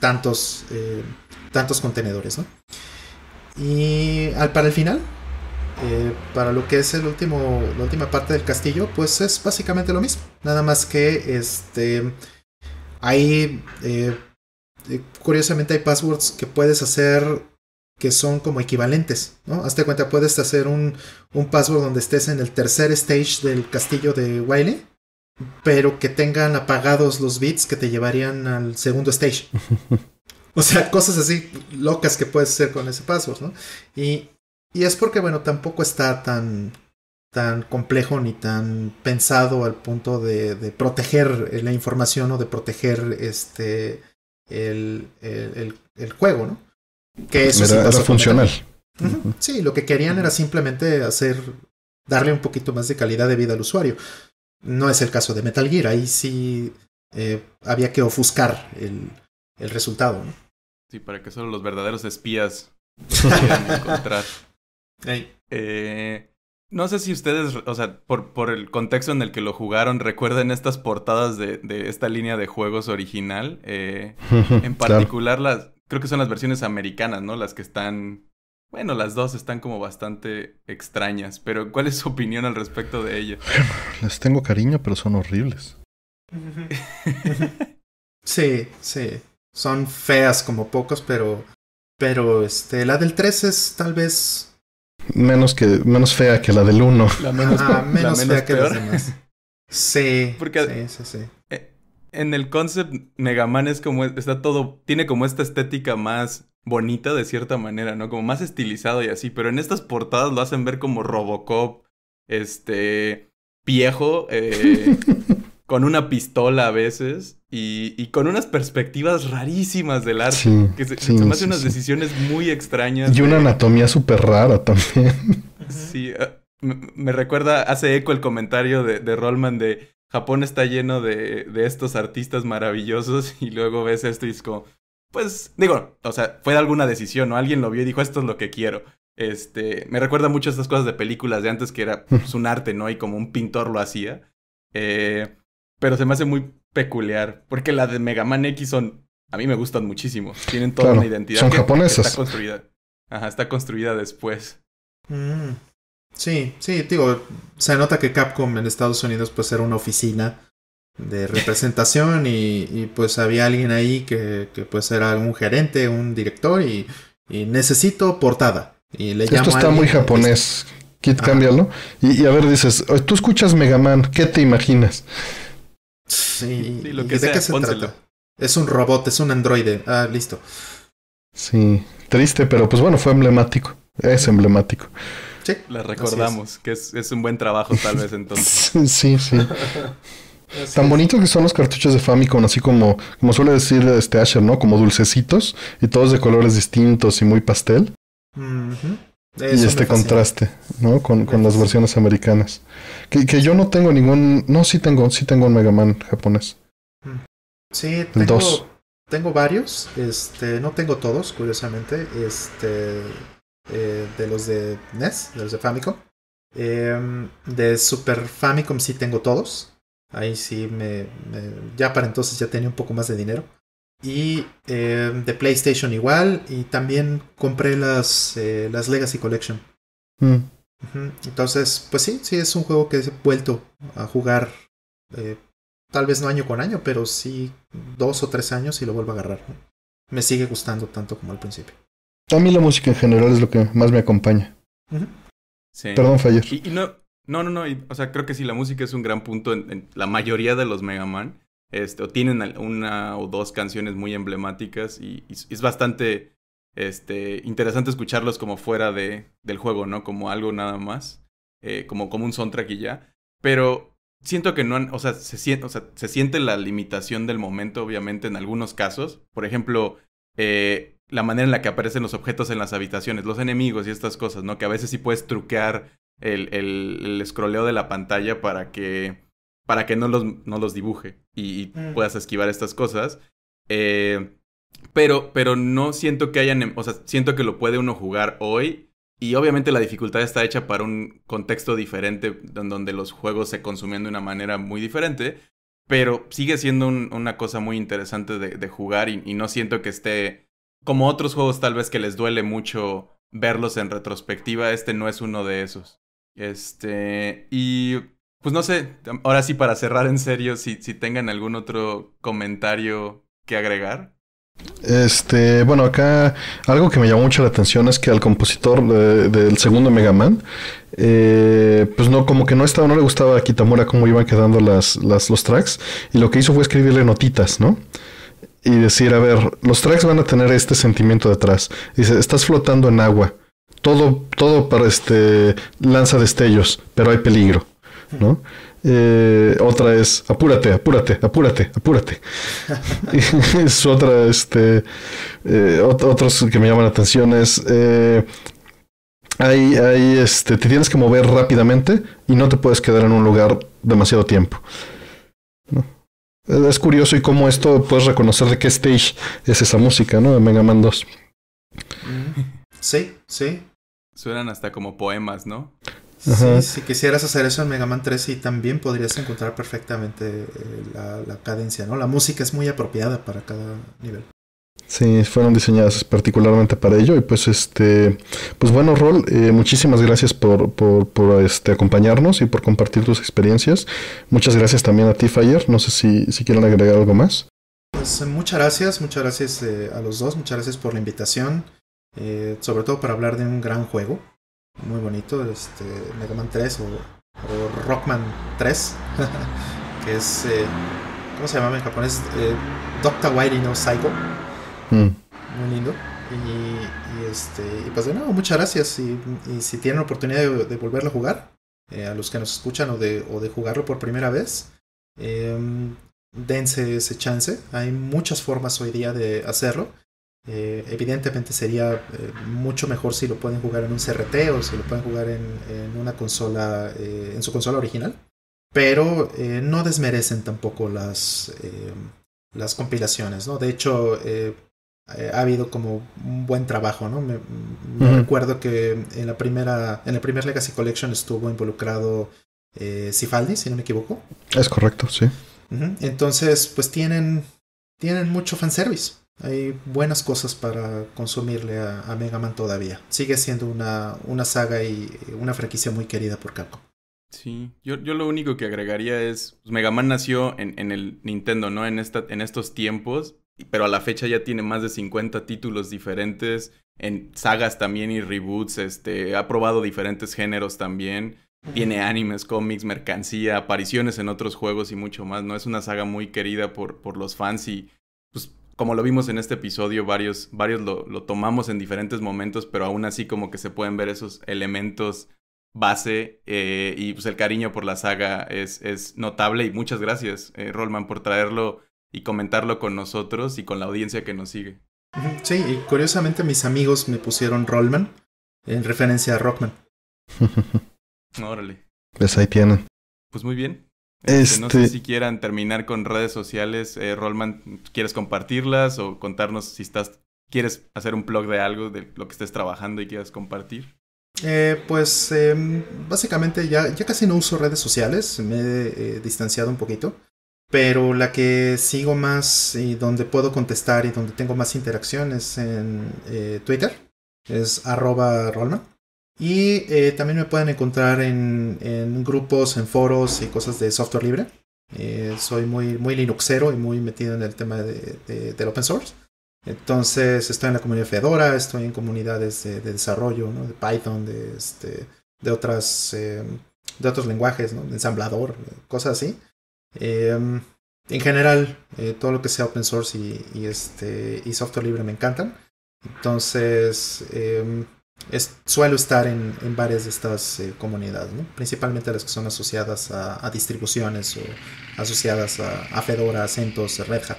tantos, eh, tantos contenedores. ¿no? Y al, para el final, para lo que es el último, la última parte del castillo, pues es básicamente lo mismo. Nada más que este, ahí eh, curiosamente hay passwords que puedes hacer que son como equivalentes, ¿no? Hazte cuenta, puedes hacer un, un password donde estés en el tercer stage del castillo de Wiley, pero que tengan apagados los bits que te llevarían al segundo stage. O sea, cosas así locas que puedes hacer con ese password, ¿no? Y, y es porque, bueno, tampoco está tan, tan complejo ni tan pensado al punto de, de proteger la información o de proteger este el, el, el juego, ¿no? Que eso sí funcional. Sí, lo que querían era simplemente hacer, darle un poquito más de calidad de vida al usuario. No es el caso de Metal Gear, ahí sí eh, había que ofuscar el, el resultado, ¿no? Sí, para que solo los verdaderos espías encontrar. Hey. Eh, no sé si ustedes, o sea, por, el contexto en el que lo jugaron, recuerden estas portadas de, esta línea de juegos original. Eh, en particular, las, creo que son las versiones americanas, ¿no? Las que están, bueno, las dos están como bastante extrañas, pero ¿cuál es su opinión al respecto de ellas? Les tengo cariño, pero son horribles. sí, sí. Son feas como pocos, pero, pero este, la del 3 es tal vez Menos que menos fea que la del 1. La menos, ah, la fea que las demás. Sí. Porque sí, sí, sí. Eh, en el concept Megaman es como está todo tiene como esta estética más bonita de cierta manera, ¿no? Como más estilizado y así, pero en estas portadas lo hacen ver como RoboCop este viejo eh, con una pistola a veces y, con unas perspectivas rarísimas del arte. que se, sí, unas decisiones muy extrañas. Y una anatomía súper rara también. Sí, ah, me, recuerda, hace eco el comentario de, de Rollman de Japón está lleno de, de estos artistas maravillosos y luego ves esto y es como, pues, digo, o sea, fue de alguna decisión, o Alguien lo vio y dijo, esto es lo que quiero. Este, me recuerda mucho a estas cosas de películas de antes que era mm. pues, un arte, ¿no? Y como un pintor lo hacía. Eh, pero se me hace muy peculiar, porque la de Megaman Man X son, a mí me gustan muchísimo, tienen toda una identidad. Son japonesas. está construida. Ajá, está construida después. Mm. Sí, sí, digo, se nota que Capcom en Estados Unidos pues era una oficina de representación y, pues había alguien ahí que, que, pues era un gerente, un director y, y necesito portada. Y le Esto está muy pues, japonés. Kit, cámbialo. Y, y, a ver, dices, tú escuchas Megaman, ¿qué te imaginas? Sí, lo de qué se trata? Es un robot, es un androide. Ah, listo. Sí, triste, pero pues bueno, fue emblemático. Es emblemático. Sí. La recordamos, que es, un buen trabajo tal vez entonces. sí, sí. Tan bonito que son los cartuchos de Famicom, así como, como suele decir este Asher, ¿no? Como dulcecitos y todos de colores distintos y muy pastel y este contraste, ¿no? Con, con las versiones americanas. Que, que, yo no tengo ningún. No, sí tengo, sí tengo un Mega Man japonés. Mm. Sí, tengo. Tengo varios. Este, no tengo todos, curiosamente. Este. Eh, de los de NES, de los de Famicom. Em, de Super Famicom sí tengo todos. Ahí sí me, Ya para entonces ya tenía un poco más de dinero. Y eh, de PlayStation igual. Y también compré las, eh, las Legacy Collection. Mm. Entonces, pues sí, sí, es un juego que he vuelto a jugar. Eh, tal vez no año con año, pero sí dos o tres años y lo vuelvo a agarrar. Me sigue gustando tanto como al principio. A mí la música en general es lo que más me acompaña. Perdón, Fayer. Y, no, no, no, no o sea, creo que sí, la música es un gran punto en la mayoría de los Mega Man. Este, o tienen una o dos canciones muy emblemáticas y, es bastante este, interesante escucharlos como fuera de, del juego, ¿no? Como algo nada más, eh, como, como un soundtrack y ya. Pero siento que no han, o sea, se siente, se siente la limitación del momento, obviamente, en algunos casos. Por ejemplo, eh, la manera en la que aparecen los objetos en las habitaciones, los enemigos y estas cosas, ¿no? Que a veces sí puedes truquear el, el, el scrolleo de la pantalla para que para que no los, no los dibuje y, mm. puedas esquivar estas cosas. Eh, pero, pero no siento que hayan, o sea, siento que lo puede uno jugar hoy. Y obviamente la dificultad está hecha para un contexto diferente, donde los juegos se consumen de una manera muy diferente. Pero sigue siendo una cosa muy interesante de, jugar y, y, no siento que esté, como otros juegos tal vez que les duele mucho verlos en retrospectiva, este no es uno de esos. Este, y pues no sé, ahora sí para cerrar en serio, si, si tengan algún otro comentario que agregar. Este, bueno, acá algo que me llamó mucho la atención es que al compositor del segundo Mega Man, eh, pues no, como que no estaba, no le gustaba a Kitamura cómo iban quedando las, las, los tracks, y lo que hizo fue escribirle notitas, ¿no? Y decir, a ver, los tracks van a tener este sentimiento detrás. Dice, estás flotando en agua. Todo, todo para este lanza destellos, pero hay peligro. ¿no? Eh, otra es apúrate, apúrate, apúrate, apúrate. es otra, este, eh, otros que me llaman la atención es, eh, hay, hay, este, te tienes que mover rápidamente y no te puedes quedar en un lugar demasiado tiempo. Eh, es curioso y cómo esto puedes reconocer de qué stage es esa música, ¿no? De Mega Man 2. Mm. Sí, sí. Suenan hasta como poemas, ¿no? si quisieras hacer eso en Mega Man 3 y también podrías encontrar perfectamente eh, la, cadencia, ¿no? La música es muy apropiada para cada nivel. Sí, fueron diseñadas particularmente para ello. Y pues este, pues bueno, Rol, eh, muchísimas gracias por, este, acompañarnos y por compartir tus experiencias. Muchas gracias también a ti, Fire. No sé si, si quieren agregar algo más. Pues eh, muchas gracias, muchas gracias a los dos, muchas gracias por la invitación, sobre todo para hablar de un gran juego muy bonito, este, Mega Man 3 o, Rockman 3, que es, eh, ¿cómo se llama en japonés? Eh, Doctor Wily no Saigo. Mm. Muy lindo. Y, este, pues de nuevo, muchas gracias. Y, si tienen la oportunidad de, volverlo a jugar, eh, a los que nos escuchan o de jugarlo por primera vez, em, dense ese chance. Hay muchas formas hoy día de hacerlo. Eh, evidentemente sería eh, mucho mejor si lo pueden jugar en un CRT o si lo pueden jugar en, una consola, eh, en su consola original. Pero no desmerecen tampoco las, las compilaciones, ¿no? De hecho, ha habido como un buen trabajo, ¿no? Me, recuerdo que en la primera, en el primer Legacy Collection estuvo involucrado Cifaldi, si no me equivoco. Es correcto, sí. Entonces, pues tienen, tienen mucho fanservice hay buenas cosas para consumirle a, Megaman Mega Man todavía. Sigue siendo una, una, saga y una franquicia muy querida por Capcom. Sí, yo, yo lo único que agregaría es, Megaman pues, Mega Man nació en, en, el Nintendo, ¿no? En, esta, en estos tiempos, pero a la fecha ya tiene más de 50 títulos diferentes, en sagas también y reboots, este, ha probado diferentes géneros también. Tiene animes, cómics, mercancía, apariciones en otros juegos y mucho más, ¿no? Es una saga muy querida por, por los fans y como lo vimos en este episodio, varios, varios lo, tomamos en diferentes momentos, pero aún así como que se pueden ver esos elementos base eh, y pues el cariño por la saga es, notable y muchas gracias, eh, Rollman, por traerlo y comentarlo con nosotros y con la audiencia que nos sigue. Sí, y curiosamente mis amigos me pusieron Rollman en referencia a Rockman. Órale. Pues ahí tienen. Pues muy bien. Este, este, no sé si este, quieran terminar con redes sociales. Eh, Rolman, ¿quieres compartirlas o contarnos si estás, quieres hacer un blog de algo, de lo que estés trabajando y quieras compartir? Eh, pues em, básicamente ya, ya casi no uso redes sociales, me he eh, distanciado un poquito, pero la que sigo más y donde puedo contestar y donde tengo más interacciones es en Twitter, es arroba Rolman. Y eh, también me pueden encontrar en, grupos, en foros y cosas de software libre. Eh, soy muy, muy linuxero y muy metido en el tema del open source. Entonces estoy en la comunidad Fedora, estoy en comunidades de, desarrollo, de Python, de, este, de, otras, em, de otros lenguajes, de ensamblador, cosas así. Em, en general, eh, todo lo que sea open source y, este, y software libre me encantan. Entonces em, suelo estar en, varias de estas eh, comunidades, principalmente las que son asociadas a, distribuciones o asociadas a, Fedora, CentOS, Red Hat.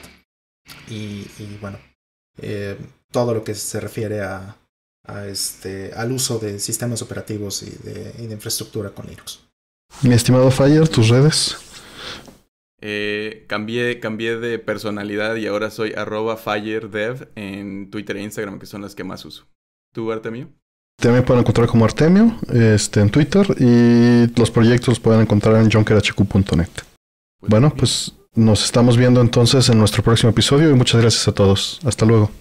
Y, bueno, eh, todo lo que se refiere a, este, al uso de sistemas operativos y de, infraestructura con Linux. Mi estimado Fire, tus redes. Eh, cambié, de personalidad y ahora soy arroba FireDev en Twitter e Instagram, que son las que más uso. ¿Tú, mío? También pueden encontrar como Artemio este, en Twitter y los proyectos los pueden encontrar en junkerhq.net. Bueno, pues nos estamos viendo entonces en nuestro próximo episodio y muchas gracias a todos. Hasta luego.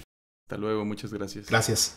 Hasta luego, muchas gracias. Gracias.